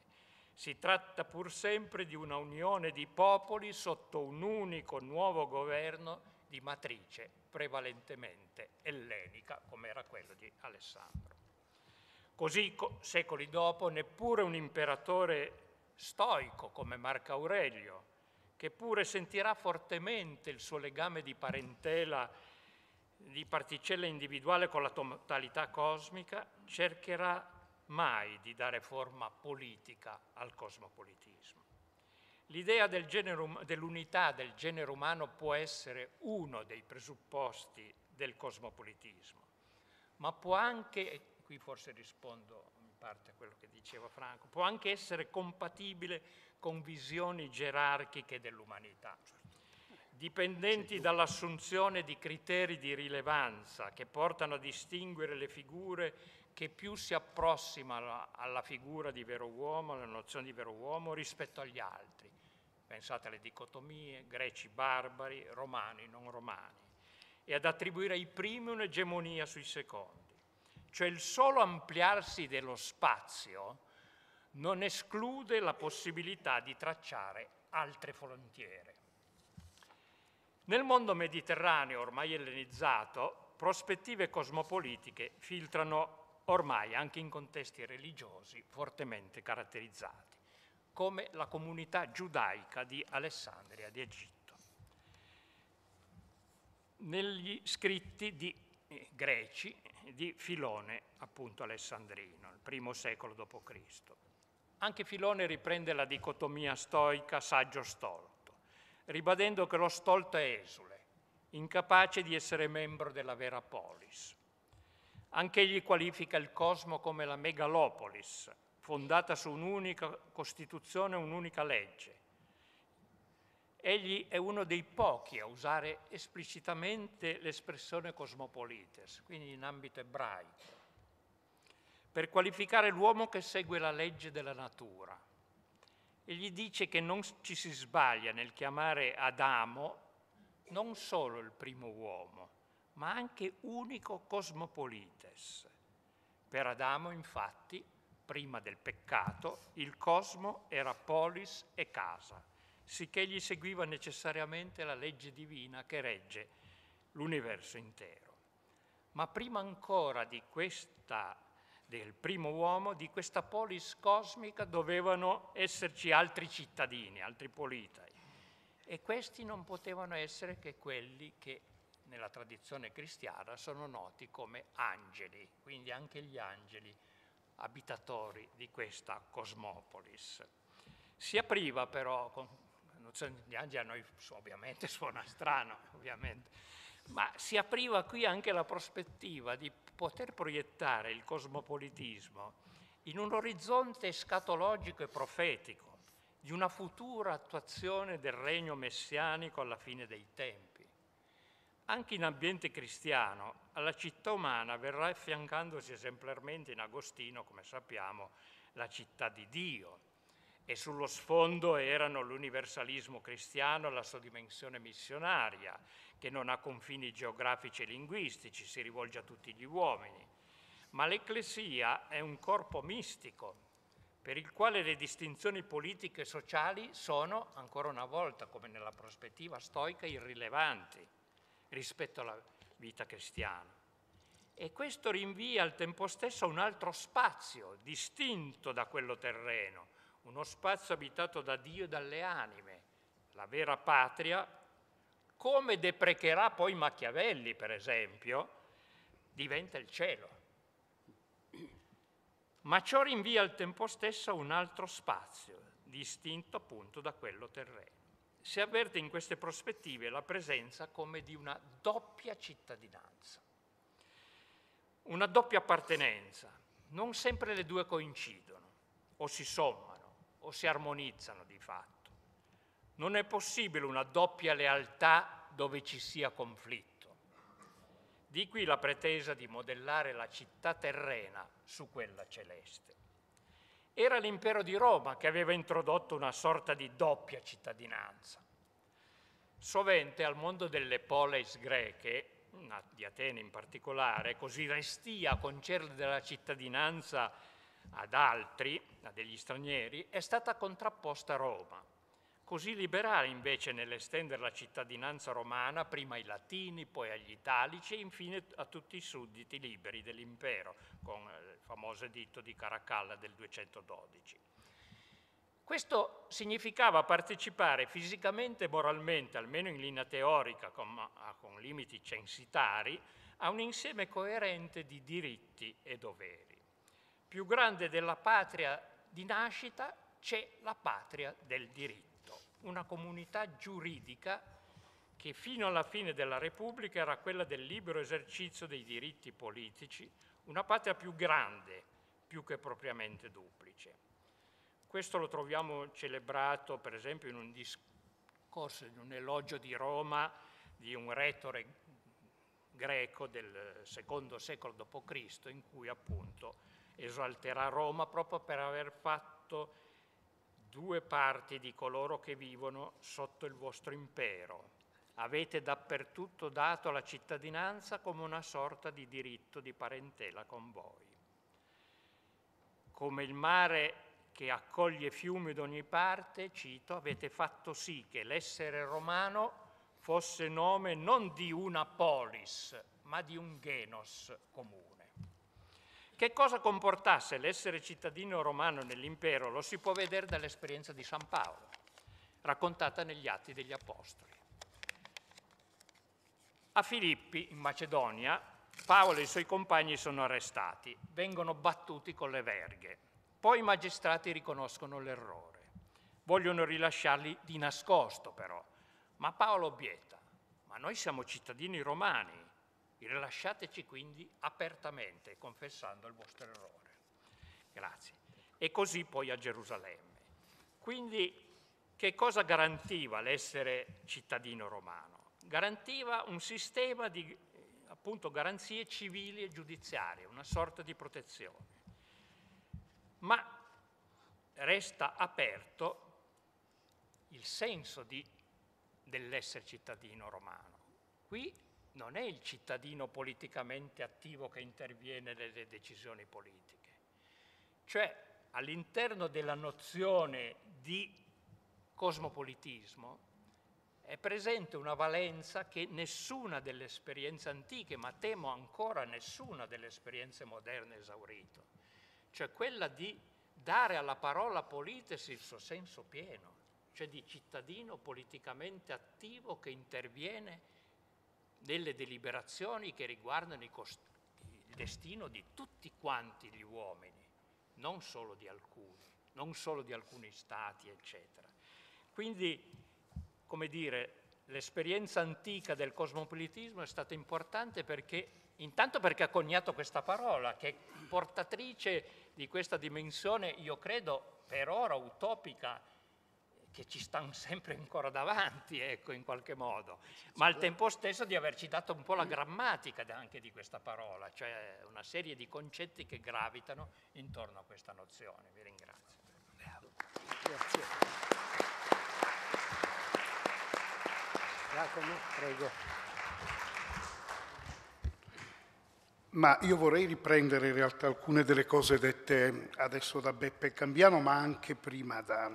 Si tratta pur sempre di una unione di popoli sotto un unico nuovo governo di matrice prevalentemente ellenica, come era quello di Alessandro. Così, secoli dopo, neppure un imperatore stoico come Marco Aurelio, che pure sentirà fortemente il suo legame di parentela di particella individuale con la totalità cosmica cercherà mai di dare forma politica al cosmopolitismo. L'idea del dell'unità del genere umano può essere uno dei presupposti del cosmopolitismo, ma può anche, e qui forse rispondo in parte a quello che diceva Franco, può anche essere compatibile con visioni gerarchiche dell'umanità, dipendenti dall'assunzione di criteri di rilevanza che portano a distinguere le figure che più si approssimano alla figura di vero uomo, alla nozione di vero uomo rispetto agli altri. Pensate alle dicotomie, greci barbari, romani non romani, e ad attribuire ai primi un'egemonia sui secondi. Cioè il solo ampliarsi dello spazio non esclude la possibilità di tracciare altre frontiere. Nel mondo mediterraneo ormai ellenizzato, prospettive cosmopolitiche filtrano ormai anche in contesti religiosi fortemente caratterizzati, come la comunità giudaica di Alessandria di Egitto. Negli scritti di eh, greci di Filone, appunto alessandrino, il primo secolo d.C. Anche Filone riprende la dicotomia stoica saggio-stolo ribadendo che lo stolto è esule, incapace di essere membro della vera polis. Anch'egli qualifica il cosmo come la megalopolis, fondata su un'unica Costituzione un'unica legge. Egli è uno dei pochi a usare esplicitamente l'espressione cosmopolites, quindi in ambito ebraico, per qualificare l'uomo che segue la legge della natura, e gli dice che non ci si sbaglia nel chiamare Adamo non solo il primo uomo, ma anche unico cosmopolites. Per Adamo, infatti, prima del peccato, il cosmo era polis e casa, sicché gli seguiva necessariamente la legge divina che regge l'universo intero. Ma prima ancora di questa del primo uomo, di questa polis cosmica dovevano esserci altri cittadini, altri politai. E questi non potevano essere che quelli che nella tradizione cristiana sono noti come angeli, quindi anche gli angeli abitatori di questa cosmopolis. Si apriva però, con, la nozione di angeli a noi ovviamente suona strano, ovviamente, ma si apriva qui anche la prospettiva di poter proiettare il cosmopolitismo in un orizzonte scatologico e profetico di una futura attuazione del regno messianico alla fine dei tempi. Anche in ambiente cristiano, alla città umana verrà affiancandosi esemplarmente in Agostino, come sappiamo, la città di Dio, e sullo sfondo erano l'universalismo cristiano e la sua dimensione missionaria, che non ha confini geografici e linguistici, si rivolge a tutti gli uomini. Ma l'ecclesia è un corpo mistico per il quale le distinzioni politiche e sociali sono, ancora una volta, come nella prospettiva stoica, irrilevanti rispetto alla vita cristiana. E questo rinvia al tempo stesso a un altro spazio distinto da quello terreno, uno spazio abitato da Dio e dalle anime, la vera patria, come deprecherà poi Machiavelli, per esempio, diventa il cielo. Ma ciò rinvia al tempo stesso a un altro spazio, distinto appunto da quello terreno. Si avverte in queste prospettive la presenza come di una doppia cittadinanza, una doppia appartenenza. Non sempre le due coincidono o si sommano o si armonizzano di fatto. Non è possibile una doppia lealtà dove ci sia conflitto. Di qui la pretesa di modellare la città terrena su quella celeste. Era l'impero di Roma che aveva introdotto una sorta di doppia cittadinanza. Sovente al mondo delle poleis greche, di Atene in particolare, così restia a concedere la cittadinanza ad altri, a degli stranieri, è stata contrapposta a Roma. Così liberale invece nell'estendere la cittadinanza romana prima ai latini, poi agli italici e infine a tutti i sudditi liberi dell'impero, con eh, il famoso editto di Caracalla del 212. Questo significava partecipare fisicamente e moralmente, almeno in linea teorica, con, con limiti censitari, a un insieme coerente di diritti e doveri più grande della patria di nascita c'è la patria del diritto, una comunità giuridica che fino alla fine della Repubblica era quella del libero esercizio dei diritti politici, una patria più grande, più che propriamente duplice. Questo lo troviamo celebrato, per esempio, in un discorso, in un elogio di Roma di un retore greco del secondo secolo d.C., in cui appunto esalterà Roma proprio per aver fatto due parti di coloro che vivono sotto il vostro impero. Avete dappertutto dato la cittadinanza come una sorta di diritto di parentela con voi. Come il mare che accoglie fiumi da ogni parte, cito, avete fatto sì che l'essere romano fosse nome non di una polis, ma di un genos comune. Che cosa comportasse l'essere cittadino romano nell'impero lo si può vedere dall'esperienza di San Paolo, raccontata negli Atti degli Apostoli. A Filippi, in Macedonia, Paolo e i suoi compagni sono arrestati, vengono battuti con le verghe. Poi i magistrati riconoscono l'errore. Vogliono rilasciarli di nascosto però. Ma Paolo obietta, ma noi siamo cittadini romani, Rilasciateci quindi apertamente, confessando il vostro errore. Grazie. E così poi a Gerusalemme. Quindi che cosa garantiva l'essere cittadino romano? Garantiva un sistema di appunto, garanzie civili e giudiziarie, una sorta di protezione. Ma resta aperto il senso dell'essere cittadino romano. Qui non è il cittadino politicamente attivo che interviene nelle decisioni politiche. Cioè, all'interno della nozione di cosmopolitismo è presente una valenza che nessuna delle esperienze antiche, ma temo ancora nessuna delle esperienze moderne esaurito, cioè quella di dare alla parola politesi il suo senso pieno, cioè di cittadino politicamente attivo che interviene delle deliberazioni che riguardano il destino di tutti quanti gli uomini, non solo di alcuni, non solo di alcuni stati, eccetera. Quindi, come dire, l'esperienza antica del cosmopolitismo è stata importante perché, intanto perché ha coniato questa parola, che è portatrice di questa dimensione, io credo, per ora utopica che ci stanno sempre ancora davanti, ecco, in qualche modo, ma al tempo stesso di averci dato un po' la mm. grammatica anche di questa parola, cioè una serie di concetti che gravitano intorno a questa nozione. Vi ringrazio. Grazie. Giacomo, prego. Ma io vorrei riprendere in realtà alcune delle cose dette adesso da Beppe Cambiano, ma anche prima da,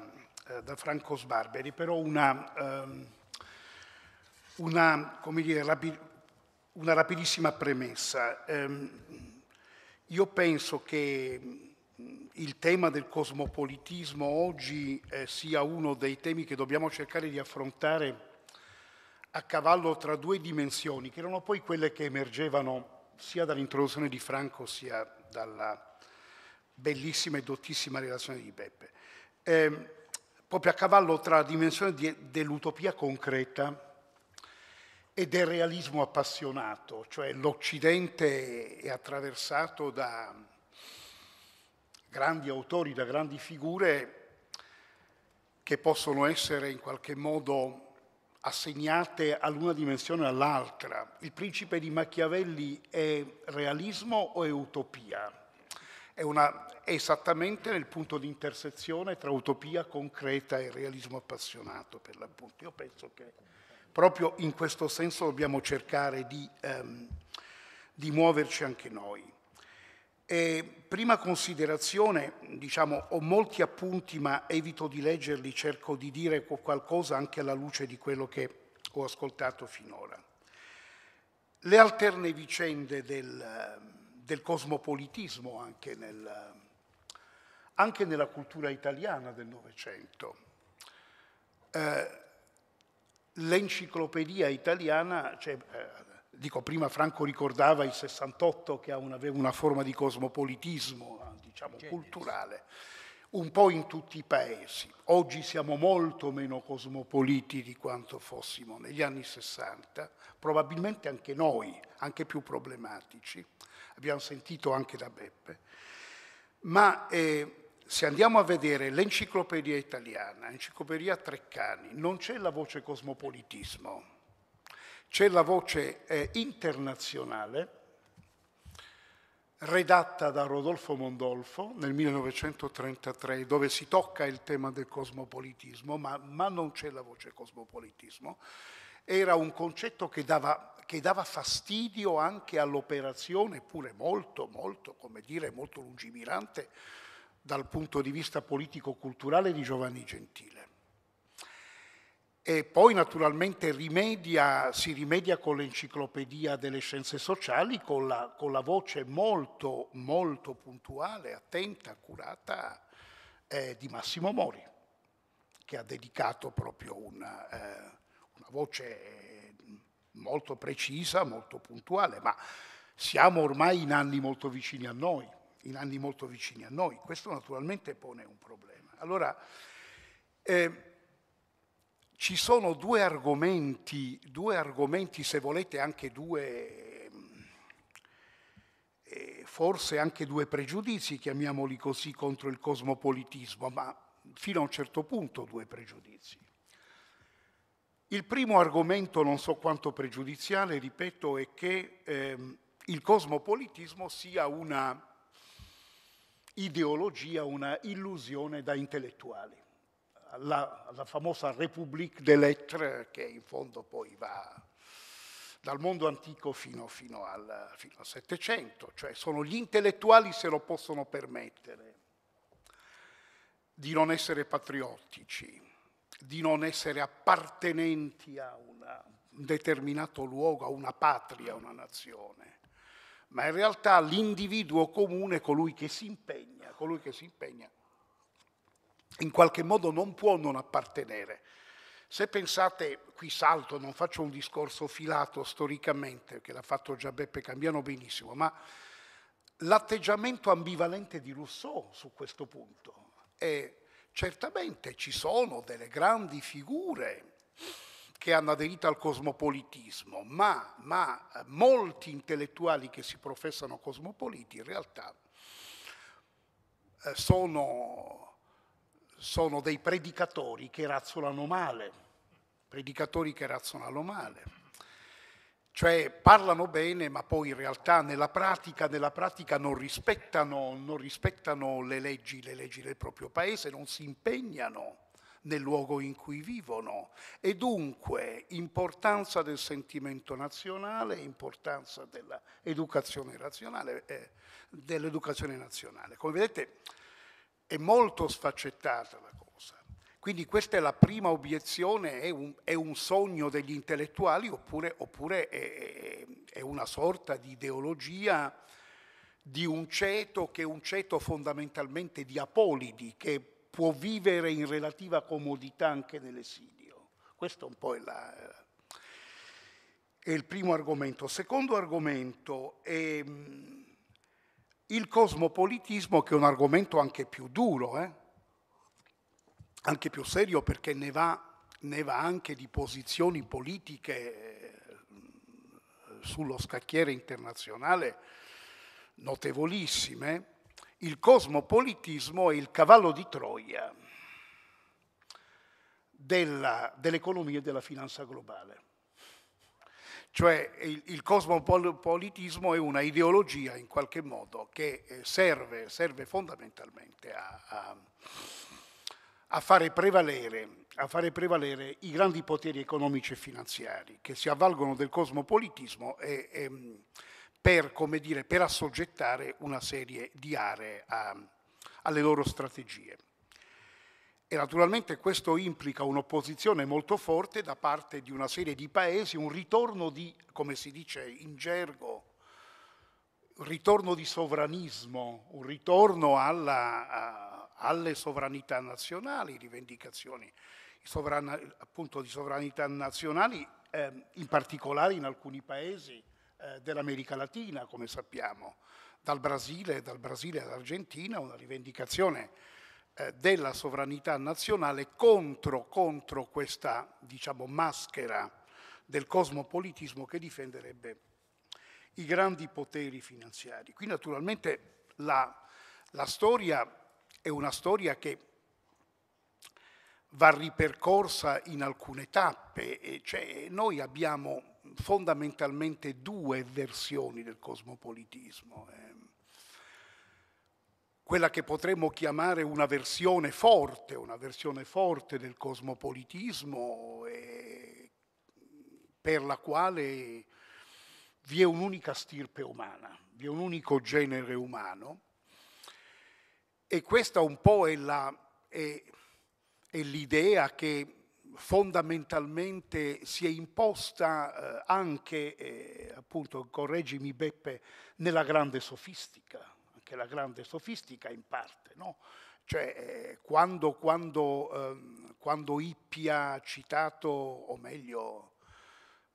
eh, da Franco Sbarberi, però una, ehm, una, dire, rapi una rapidissima premessa. Eh, io penso che mm, il tema del cosmopolitismo oggi eh, sia uno dei temi che dobbiamo cercare di affrontare a cavallo tra due dimensioni, che erano poi quelle che emergevano sia dall'introduzione di Franco sia dalla bellissima e dottissima relazione di Beppe. Eh, proprio a cavallo tra la dimensione di, dell'utopia concreta e del realismo appassionato, cioè l'Occidente è attraversato da grandi autori, da grandi figure che possono essere in qualche modo assegnate all'una dimensione o all'altra. Il principe di Machiavelli è realismo o è utopia? è, una, è esattamente nel punto di intersezione tra utopia concreta e realismo appassionato, per l'appunto. Io penso che proprio in questo senso dobbiamo cercare di, ehm, di muoverci anche noi. E prima considerazione, diciamo, ho molti appunti ma evito di leggerli, cerco di dire qualcosa anche alla luce di quello che ho ascoltato finora. Le alterne vicende del, ehm, del cosmopolitismo anche, nel, anche, nella cultura italiana del Novecento. Eh, L'enciclopedia italiana, cioè, eh, dico prima Franco ricordava il 68 che aveva una forma di cosmopolitismo, eh, diciamo, culturale, un po' in tutti i paesi. Oggi siamo molto meno cosmopoliti di quanto fossimo negli anni 60, probabilmente anche noi, anche più problematici abbiamo sentito anche da Beppe. Ma eh, se andiamo a vedere l'enciclopedia italiana, l'enciclopedia Treccani, non c'è la voce cosmopolitismo, c'è la voce eh, internazionale redatta da Rodolfo Mondolfo nel 1933, dove si tocca il tema del cosmopolitismo, ma, ma non c'è la voce cosmopolitismo. Era un concetto che dava che dava fastidio anche all'operazione, pure molto, molto, come dire, molto lungimirante dal punto di vista politico-culturale di Giovanni Gentile. E poi naturalmente rimedia, si rimedia con l'enciclopedia delle scienze sociali, con la, con la voce molto, molto puntuale, attenta, accurata eh, di Massimo Mori, che ha dedicato proprio una, eh, una voce molto precisa, molto puntuale, ma siamo ormai in anni molto vicini a noi, in anni molto vicini a noi. Questo naturalmente pone un problema. Allora, eh, ci sono due argomenti, due argomenti, se volete anche due, eh, forse anche due pregiudizi, chiamiamoli così, contro il cosmopolitismo, ma fino a un certo punto due pregiudizi. Il primo argomento, non so quanto pregiudiziale, ripeto, è che ehm, il cosmopolitismo sia una ideologia, una illusione da intellettuali. La, la famosa République des Lettres, che in fondo poi va dal mondo antico fino, fino, al, fino al Settecento, cioè sono gli intellettuali se lo possono permettere di non essere patriottici, di non essere appartenenti a una, un determinato luogo, a una patria, a una nazione, ma in realtà l'individuo comune è colui che si impegna, colui che si impegna in qualche modo non può non appartenere. Se pensate, qui salto, non faccio un discorso filato storicamente, che l'ha fatto già Beppe Cambiano benissimo, ma l'atteggiamento ambivalente di Rousseau su questo punto è Certamente ci sono delle grandi figure che hanno aderito al cosmopolitismo, ma, ma eh, molti intellettuali che si professano cosmopoliti in realtà eh, sono, sono dei predicatori che razzolano male, predicatori che razzolano male cioè parlano bene ma poi in realtà nella pratica, nella pratica non, rispettano, non, rispettano, le leggi, le leggi del proprio paese, non si impegnano nel luogo in cui vivono e dunque importanza del sentimento nazionale, importanza dell'educazione nazionale, eh, dell'educazione nazionale. Come vedete è molto sfaccettata la cosa. Quindi questa è la prima obiezione, è un, è un sogno degli intellettuali oppure, oppure è, è, una sorta di ideologia di un ceto che è un ceto fondamentalmente di apolidi che può vivere in relativa comodità anche nell'esilio. Questo è un po' è, la, è il primo argomento. Secondo argomento è mm, il cosmopolitismo che è un argomento anche più duro. Eh? anche più serio perché ne va, ne va anche di posizioni politiche eh, sullo scacchiere internazionale notevolissime, il cosmopolitismo è il cavallo di Troia dell'economia e della finanza globale. Cioè il, il, cosmopolitismo è una ideologia in qualche modo che eh, serve, serve fondamentalmente a, a a fare prevalere a fare prevalere i grandi poteri economici e finanziari che si avvalgono del cosmopolitismo e, e, ehm, per, dire, per, assoggettare una serie di aree a, alle loro strategie. E naturalmente questo implica un'opposizione molto forte da parte di una serie di paesi, un ritorno di, come si dice in gergo, un ritorno di sovranismo, un ritorno alla... A, alle sovranità nazionali, rivendicazioni sovran- appunto di sovranità nazionali, eh, in particolare in alcuni paesi eh, dell'America Latina, come sappiamo, dal Brasile, dal Brasile all'Argentina, una rivendicazione eh, della sovranità nazionale contro, contro questa diciamo, maschera del cosmopolitismo che difenderebbe i grandi poteri finanziari. Qui naturalmente la, la storia è una storia che va ripercorsa in alcune tappe. Cioè, noi abbiamo fondamentalmente due versioni del cosmopolitismo. Ehm. Quella che potremmo chiamare una versione forte, una versione forte del cosmopolitismo per la quale vi è un'unica stirpe umana, vi è un unico genere umano e questa un po' è, la, è, è l'idea che fondamentalmente si è imposta eh, anche, eh, appunto, correggimi Beppe, nella grande sofistica, anche la grande sofistica in parte, no? Cioè, eh, quando, quando, ehm, quando Ippia, citato, o meglio,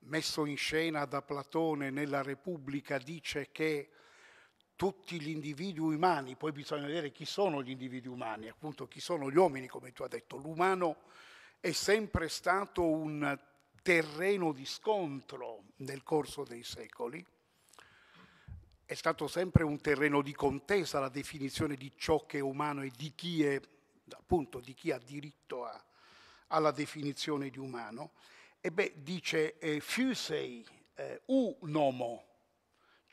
messo in scena da Platone nella Repubblica, dice che tutti gli individui umani, poi bisogna vedere chi sono gli individui umani, appunto chi sono gli uomini, come tu hai detto, l'umano è sempre stato un terreno di scontro nel corso dei secoli, è stato sempre un terreno di contesa la definizione di ciò che è umano e di chi, è, appunto, di chi ha diritto a, alla definizione di umano. E beh, dice eh, Fusei, eh, u nomo,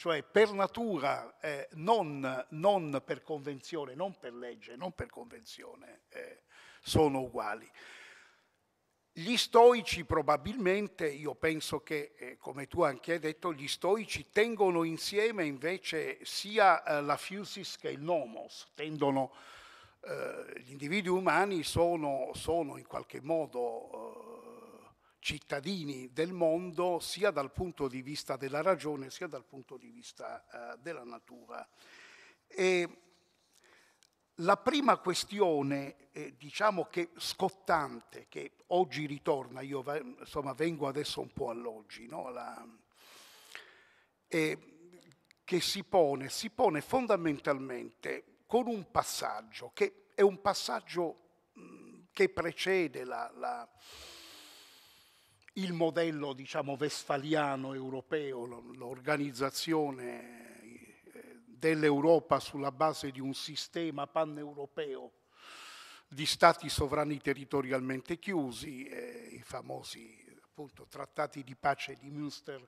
cioè per natura, eh, non, non, per convenzione, non per legge, non per convenzione, eh, sono uguali. Gli stoici probabilmente, io penso che, eh, come tu anche hai detto, gli stoici tengono insieme invece sia eh, la fusis che il nomos, tendono, eh, gli individui umani sono, sono in qualche modo eh, cittadini del mondo sia dal punto di vista della ragione sia dal punto di vista eh, della natura. E la prima questione, eh, diciamo che scottante, che oggi ritorna, io insomma, vengo adesso un po' all'oggi, no? la, eh, che si pone, si pone fondamentalmente con un passaggio, che è un passaggio mh, che precede la, la il modello diciamo, vestfaliano europeo, l'organizzazione eh, dell'Europa sulla base di un sistema paneuropeo di stati sovrani territorialmente chiusi, eh, i famosi appunto, trattati di pace di Münster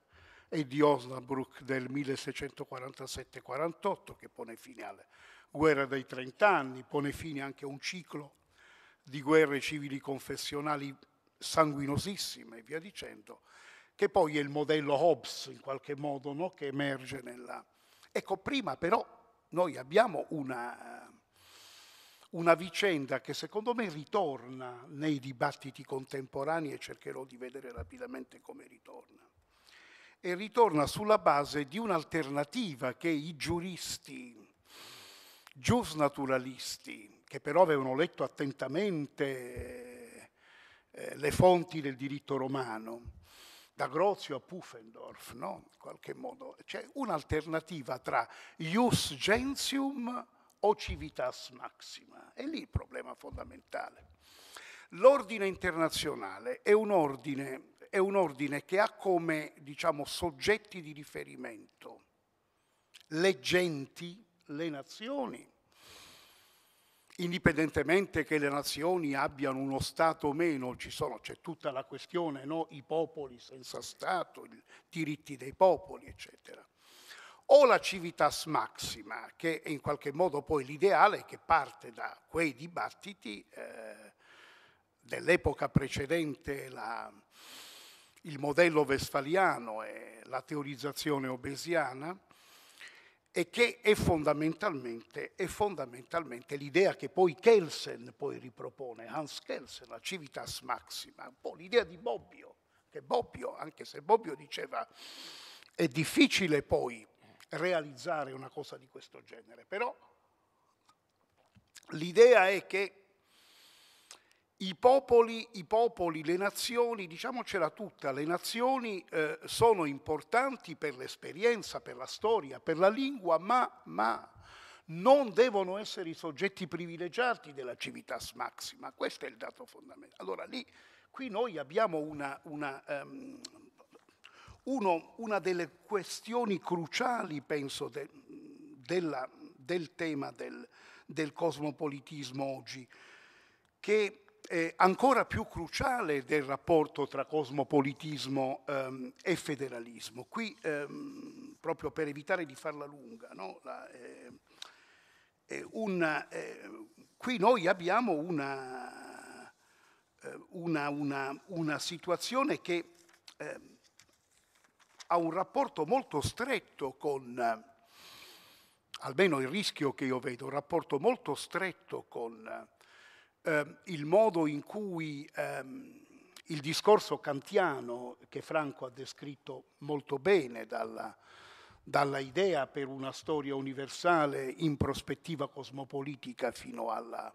e di Osnabrück del 1647-48 che pone fine alla guerra dei trent'anni, pone fine anche a un ciclo di guerre civili confessionali sanguinosissime e via dicendo, che poi è il modello Hobbes in qualche modo no? che emerge nella... Ecco, prima però noi abbiamo una, una vicenda che secondo me ritorna nei dibattiti contemporanei e cercherò di vedere rapidamente come ritorna. E ritorna sulla base di un'alternativa che i giuristi, giusnaturalisti, che però avevano letto attentamente eh, le fonti del diritto romano, da Grozio a Pufendorf, no? in qualche modo. C'è un'alternativa tra ius gentium o civitas maxima. È lì il problema fondamentale. L'ordine internazionale è un ordine, è un ordine che ha come diciamo, soggetti di riferimento le genti, le nazioni, indipendentemente che le nazioni abbiano uno Stato o meno, sono, c'è tutta la questione, no? i popoli senza Stato, i diritti dei popoli, eccetera. O la civitas maxima, che è in qualche modo poi l'ideale che parte da quei dibattiti eh, dell'epoca precedente la, il modello vesfaliano e la teorizzazione obesiana, e che è fondamentalmente, è fondamentalmente l'idea che poi Kelsen poi ripropone, Hans Kelsen, la Civitas Maxima, un po' l'idea di Bobbio, che Bobbio, anche se Bobbio diceva è difficile poi realizzare una cosa di questo genere, però l'idea è che i popoli, I popoli, le nazioni, diciamocela tutta, le nazioni eh, sono importanti per l'esperienza, per la storia, per la lingua, ma, ma non devono essere i soggetti privilegiati della civitas maxima. Questo è il dato fondamentale. Allora lì, qui noi abbiamo una, una, um, uno, una delle questioni cruciali, penso, de, della, del tema del, del cosmopolitismo oggi, che eh, ancora più cruciale del rapporto tra cosmopolitismo ehm, e federalismo. Qui, ehm, proprio per evitare di farla lunga, no? La, eh, eh, una, qui noi abbiamo una, eh, una, una, una situazione che ehm, ha un rapporto molto stretto con almeno il rischio che io vedo, un rapporto molto stretto con eh, il modo in cui ehm, il discorso kantiano, che Franco ha descritto molto bene dalla, dalla idea per una storia universale in prospettiva cosmopolitica fino alla,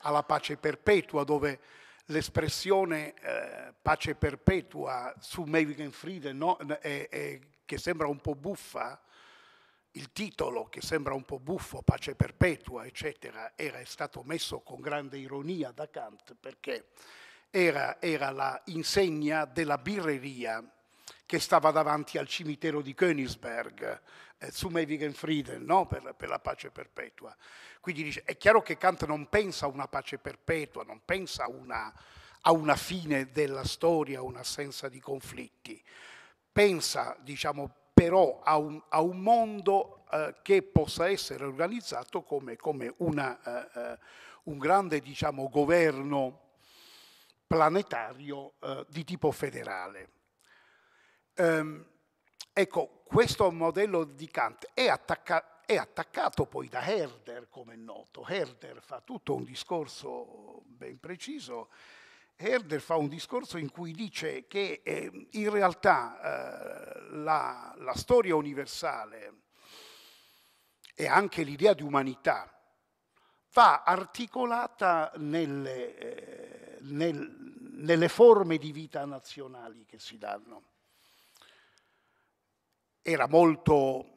alla pace perpetua, dove l'espressione eh, pace perpetua su Mavigen Frieden, no, eh, eh, che sembra un po' buffa, il titolo, che sembra un po' buffo, pace perpetua, eccetera, era stato messo con grande ironia da Kant perché era, era la insegna della birreria che stava davanti al cimitero di Königsberg, eh, zum Ewigen Frieden, no? per, per, la pace perpetua. Quindi dice, è chiaro che Kant non pensa a una pace perpetua, non pensa a una, a una fine della storia, a un'assenza di conflitti. Pensa, diciamo, però a un, a un mondo eh, che possa essere organizzato come, come una, eh, eh un grande diciamo, governo planetario eh, di tipo federale. Ehm, ecco, questo modello di Kant è attaccato è attaccato poi da Herder, come è noto. Herder fa tutto un discorso ben preciso Herder fa un discorso in cui dice che eh, in realtà eh, la, la, storia universale e anche l'idea di umanità va articolata nelle, eh, nel, nelle forme di vita nazionali che si danno. Era molto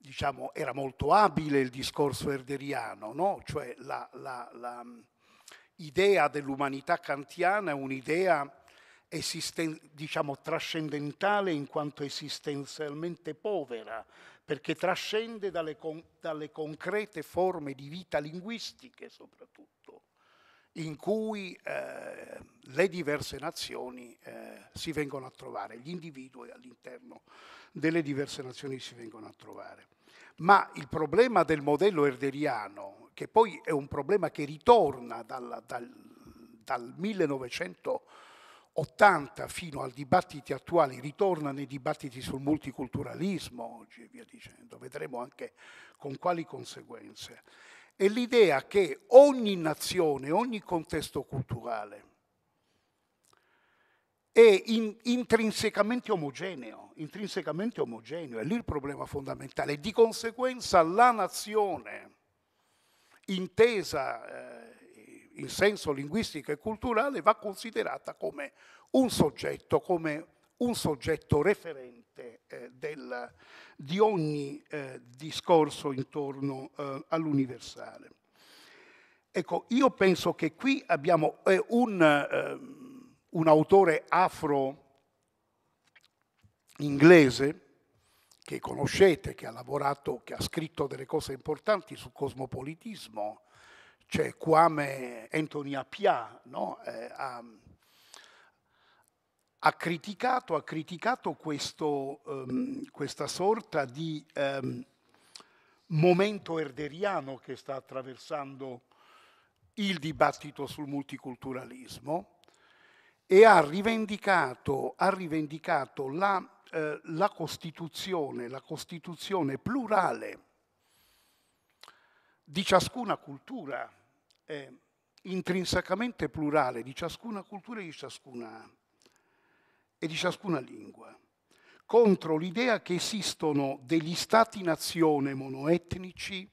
Diciamo, era molto abile il discorso herderiano, no? cioè la, la, la, idea dell'umanità kantiana è un'idea esisten- diciamo trascendentale in quanto esistenzialmente povera, perché trascende dalle, con- dalle concrete forme di vita linguistiche soprattutto, in cui eh, le diverse nazioni eh, si vengono a trovare, gli individui all'interno delle diverse nazioni si vengono a trovare. Ma il problema del modello erderiano, che poi è un problema che ritorna dal, dal, dal 1980 fino ai dibattiti attuali, ritorna nei dibattiti sul multiculturalismo oggi e via dicendo, vedremo anche con quali conseguenze, è l'idea che ogni nazione, ogni contesto culturale, è in, intrinsecamente omogeneo, intrinsecamente omogeneo, è lì il problema fondamentale. Di conseguenza la nazione intesa eh, in senso linguistico e culturale, va considerata come un soggetto, come un soggetto referente eh, del, di ogni eh, discorso intorno eh, all'universale. Ecco, io penso che qui abbiamo eh, un, ehm, un autore afro-inglese, che conoscete, che ha lavorato, che ha scritto delle cose importanti sul cosmopolitismo, c'è Kwame Anthony Appia, no? eh, ha, ha, criticato, ha criticato questo, um, questa sorta di um, momento herderiano che sta attraversando il dibattito sul multiculturalismo e ha rivendicato, ha rivendicato la eh, la Costituzione, la Costituzione plurale di ciascuna cultura, eh, intrinsecamente plurale di ciascuna cultura e di ciascuna, e di ciascuna lingua, contro l'idea che esistono degli stati-nazione monoetnici,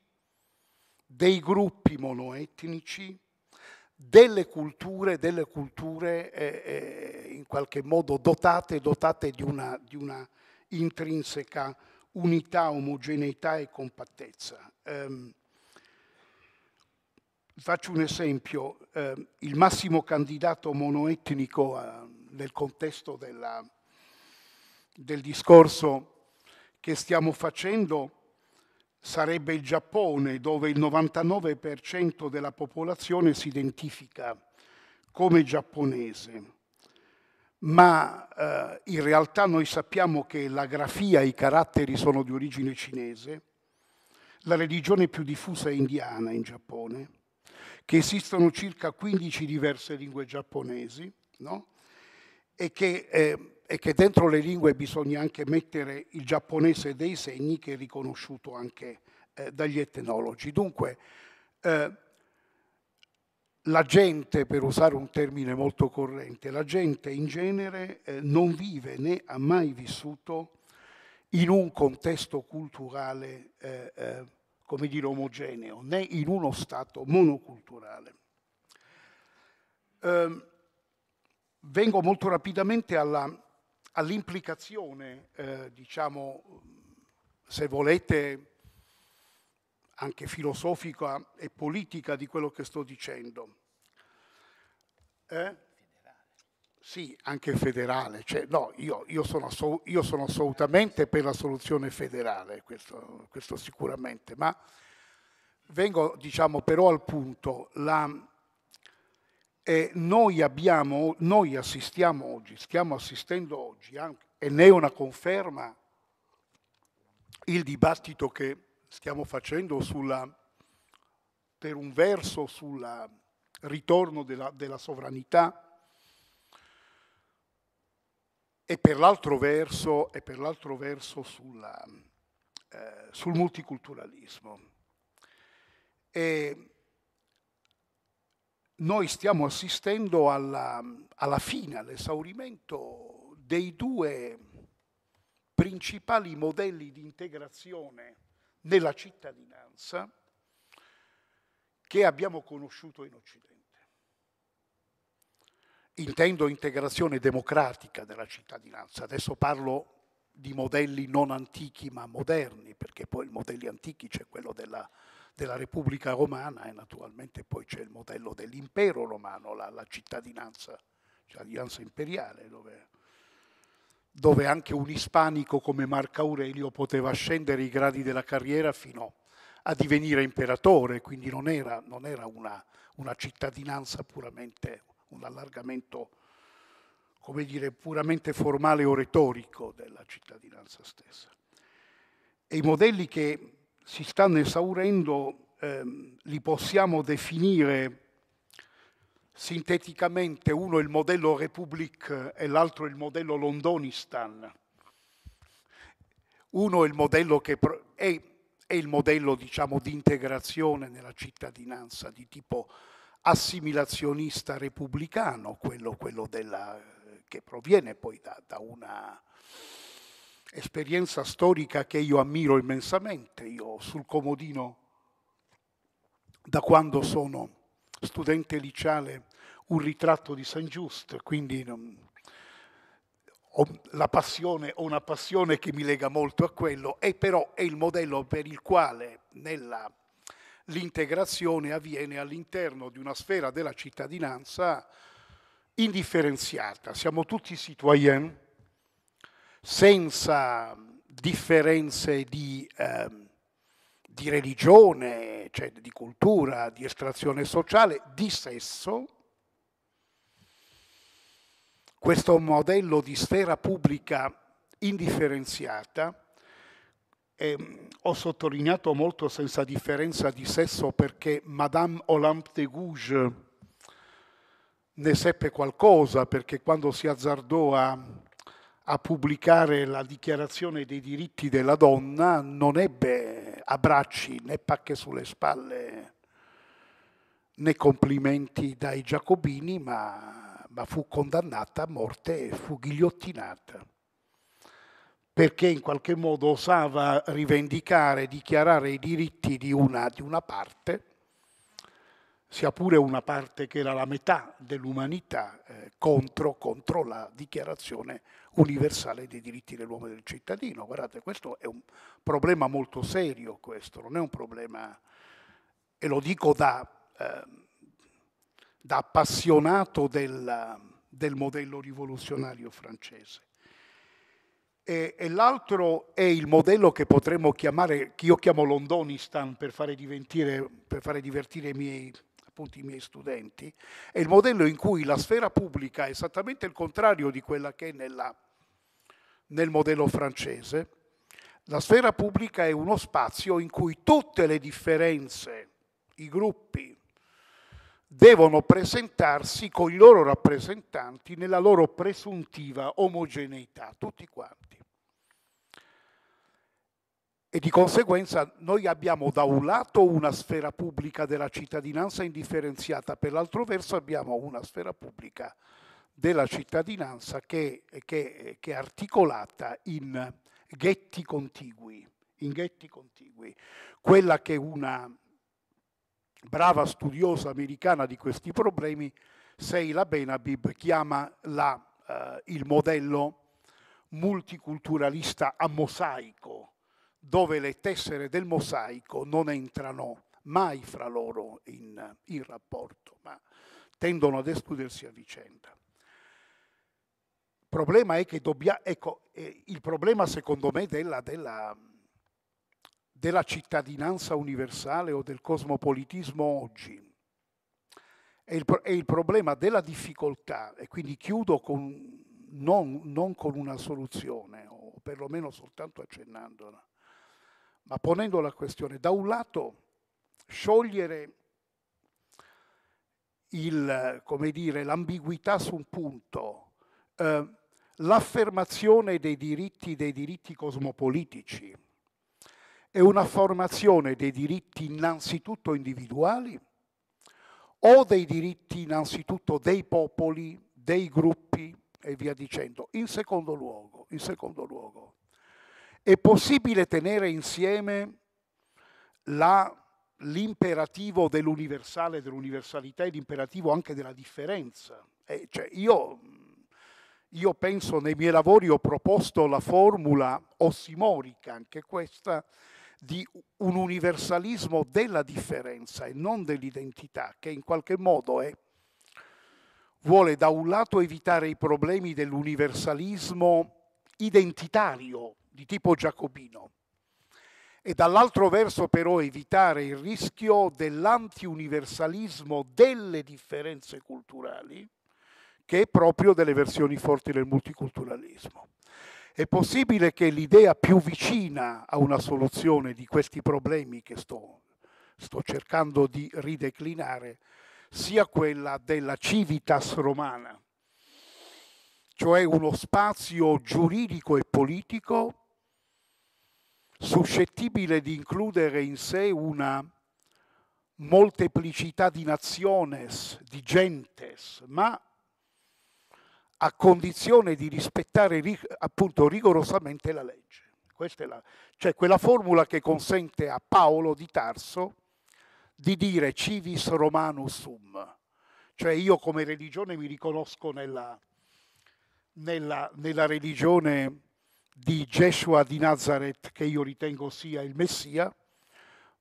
dei gruppi monoetnici, delle culture, delle culture eh, eh in qualche modo dotate, dotate di una, di una intrinseca unità, omogeneità e compattezza. Um, faccio un esempio, um, il massimo candidato monoetnico uh, nel contesto della, del discorso che stiamo facendo sarebbe il Giappone, dove il 99% della popolazione si identifica come giapponese ma eh, in realtà noi sappiamo che la grafia i caratteri sono di origine cinese, la religione più diffusa è indiana in Giappone, che esistono circa 15 diverse lingue giapponesi, no? e, che, eh, e che dentro le lingue bisogna anche mettere il giapponese dei segni che è riconosciuto anche eh, dagli etnologi. Dunque, eh, la gente, per usare un termine molto corrente, la gente in genere eh, non vive né ha mai vissuto in un contesto culturale, eh, eh come dire, omogeneo, né in uno stato monoculturale. Ehm, vengo molto rapidamente all'implicazione, all eh, diciamo, se volete, anche filosofica e politica di quello che sto dicendo. Eh? Sì, anche federale. Cioè, no, io, io, sono io, sono assolutamente per la soluzione federale, questo, questo sicuramente, ma vengo diciamo, però al punto. La, eh, noi, abbiamo, noi assistiamo oggi, stiamo assistendo oggi, anche, e ne è una conferma il dibattito che stiamo facendo sulla, per un verso sul ritorno della, della sovranità e per l'altro verso, e per l'altro verso sulla, eh, sul multiculturalismo. E noi stiamo assistendo alla, alla fine, all'esaurimento dei due principali modelli di integrazione nella cittadinanza che abbiamo conosciuto in Occidente. Intendo integrazione democratica della cittadinanza, adesso parlo di modelli non antichi ma moderni, perché poi i modelli antichi c'è quello della, della Repubblica Romana e naturalmente poi c'è il modello dell'impero romano, la, la cittadinanza, cittadinanza imperiale, dove dove anche un ispanico come Marco Aurelio poteva scendere i gradi della carriera fino a divenire imperatore, quindi non era, non era una, una, cittadinanza puramente, un allargamento, come dire, puramente formale o retorico della cittadinanza stessa. E i modelli che si stanno esaurendo eh, li possiamo definire sinteticamente uno è il modello Republic e l'altro il modello Londonistan. Uno è il modello che è, è il modello diciamo, di integrazione nella cittadinanza di tipo assimilazionista repubblicano, quello, quello della, che proviene poi da, da una esperienza storica che io ammiro immensamente. Io sul comodino, da quando sono studente liceale un ritratto di San Just, quindi non, ho la passione, ho una passione che mi lega molto a quello, e però è il modello per il quale nella l'integrazione avviene all'interno di una sfera della cittadinanza indifferenziata. Siamo tutti citoyens, senza differenze di eh, di religione, cioè di cultura, di estrazione sociale, di sesso, questo modello di sfera pubblica indifferenziata, eh, ho sottolineato molto senza differenza di sesso perché Madame Olympe de Gouges ne seppe qualcosa perché quando si azzardò a, a pubblicare la dichiarazione dei diritti della donna non ebbe abbracci né pacche sulle spalle né complimenti dai giacobini, ma, ma fu condannata a morte e fu ghigliottinata perché in qualche modo osava rivendicare, dichiarare i diritti di una, di una, parte, sia pure una parte che era la metà dell'umanità, eh, contro, contro la dichiarazione universale dei diritti dell'uomo e del cittadino. Guardate, questo è un problema molto serio, questo non è un problema, e lo dico da, eh, da appassionato del, del, modello rivoluzionario francese. E, e l'altro è il modello che potremmo chiamare, che io chiamo Londonistan per fare, per fare divertire i miei appunto i miei studenti, è il modello in cui la sfera pubblica è esattamente il contrario di quella che è nella nel modello francese, la sfera pubblica è uno spazio in cui tutte le differenze, i gruppi, devono presentarsi con i loro rappresentanti nella loro presuntiva omogeneità, tutti quanti. E di conseguenza noi abbiamo da un lato una sfera pubblica della cittadinanza indifferenziata, per l'altro verso abbiamo una sfera pubblica della cittadinanza che, che, che è articolata in ghetti contigui, in ghetti contigui. Quella che una brava studiosa americana di questi problemi, Seila Benabib, chiama la, eh, il modello multiculturalista a mosaico, dove le tessere del mosaico non entrano mai fra loro in, in rapporto, ma tendono ad escludersi a vicenda problema è che dobbiamo, ecco, eh, il problema secondo me della, della, della cittadinanza universale o del cosmopolitismo oggi è il, è il, problema della difficoltà e quindi chiudo con, non, non con una soluzione o perlomeno soltanto accennandola, ma ponendo la questione. Da un lato sciogliere il, l'ambiguità su un punto, eh, l'affermazione dei diritti, dei diritti cosmopolitici è un'affermazione dei diritti innanzitutto individuali o dei diritti innanzitutto dei popoli, dei gruppi e via dicendo. In secondo luogo, in secondo luogo è possibile tenere insieme l'imperativo dell'universale, dell'universalità e l'imperativo anche della differenza. Eh, cioè io io penso nei miei lavori ho proposto la formula ossimorica, anche questa, di un universalismo della differenza e non dell'identità, che in qualche modo è, vuole da un lato evitare i problemi dell'universalismo identitario di tipo giacobino e dall'altro verso però evitare il rischio dell'antiuniversalismo delle differenze culturali che è proprio delle versioni forti del multiculturalismo. È possibile che l'idea più vicina a una soluzione di questi problemi che sto, sto cercando di rideclinare sia quella della civitas romana, cioè uno spazio giuridico e politico suscettibile di includere in sé una molteplicità di naziones, di gentes, ma a condizione di rispettare appunto rigorosamente la legge. Questa è la, cioè quella formula che consente a Paolo di Tarso di dire civis romanus sum, cioè io come religione mi riconosco nella, nella, nella religione di Gesù di Nazareth che io ritengo sia il Messia,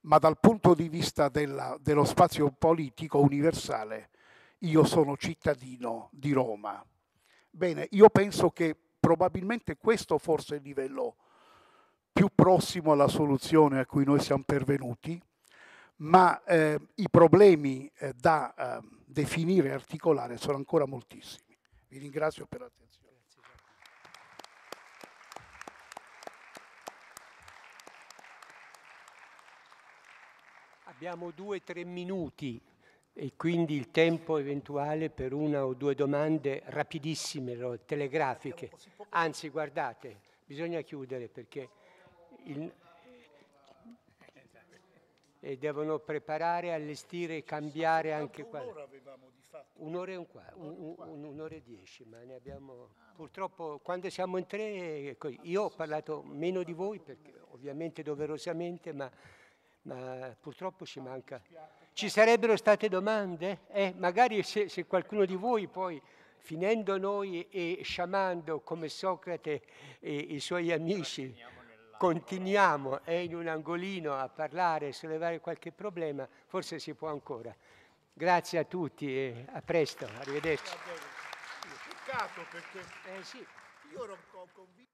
ma dal punto di vista della, dello spazio politico universale io sono cittadino di Roma Bene, io penso che probabilmente questo forse è il livello più prossimo alla soluzione a cui noi siamo pervenuti, ma eh, i problemi eh, da eh, definire e articolare sono ancora moltissimi. Vi ringrazio per l'attenzione. Abbiamo due o tre minuti e quindi il tempo eventuale per una o due domande rapidissime, telegrafiche. Anzi, guardate, bisogna chiudere perché il... e devono preparare, allestire e cambiare anche qua. Un'ora e un quarto, un'ora e dieci, ma ne abbiamo... Purtroppo quando siamo in tre, ecco, io ho parlato meno di voi, perché, ovviamente doverosamente, ma, ma purtroppo ci manca... Ci sarebbero state domande? Eh, magari se, se qualcuno di voi poi finendo noi e sciamando come Socrate e i suoi amici, continuiamo eh, in un angolino a parlare, a sollevare qualche problema, forse si può ancora. Grazie a tutti e a presto, arrivederci. Peccato perché eh, sì. io ero convinto.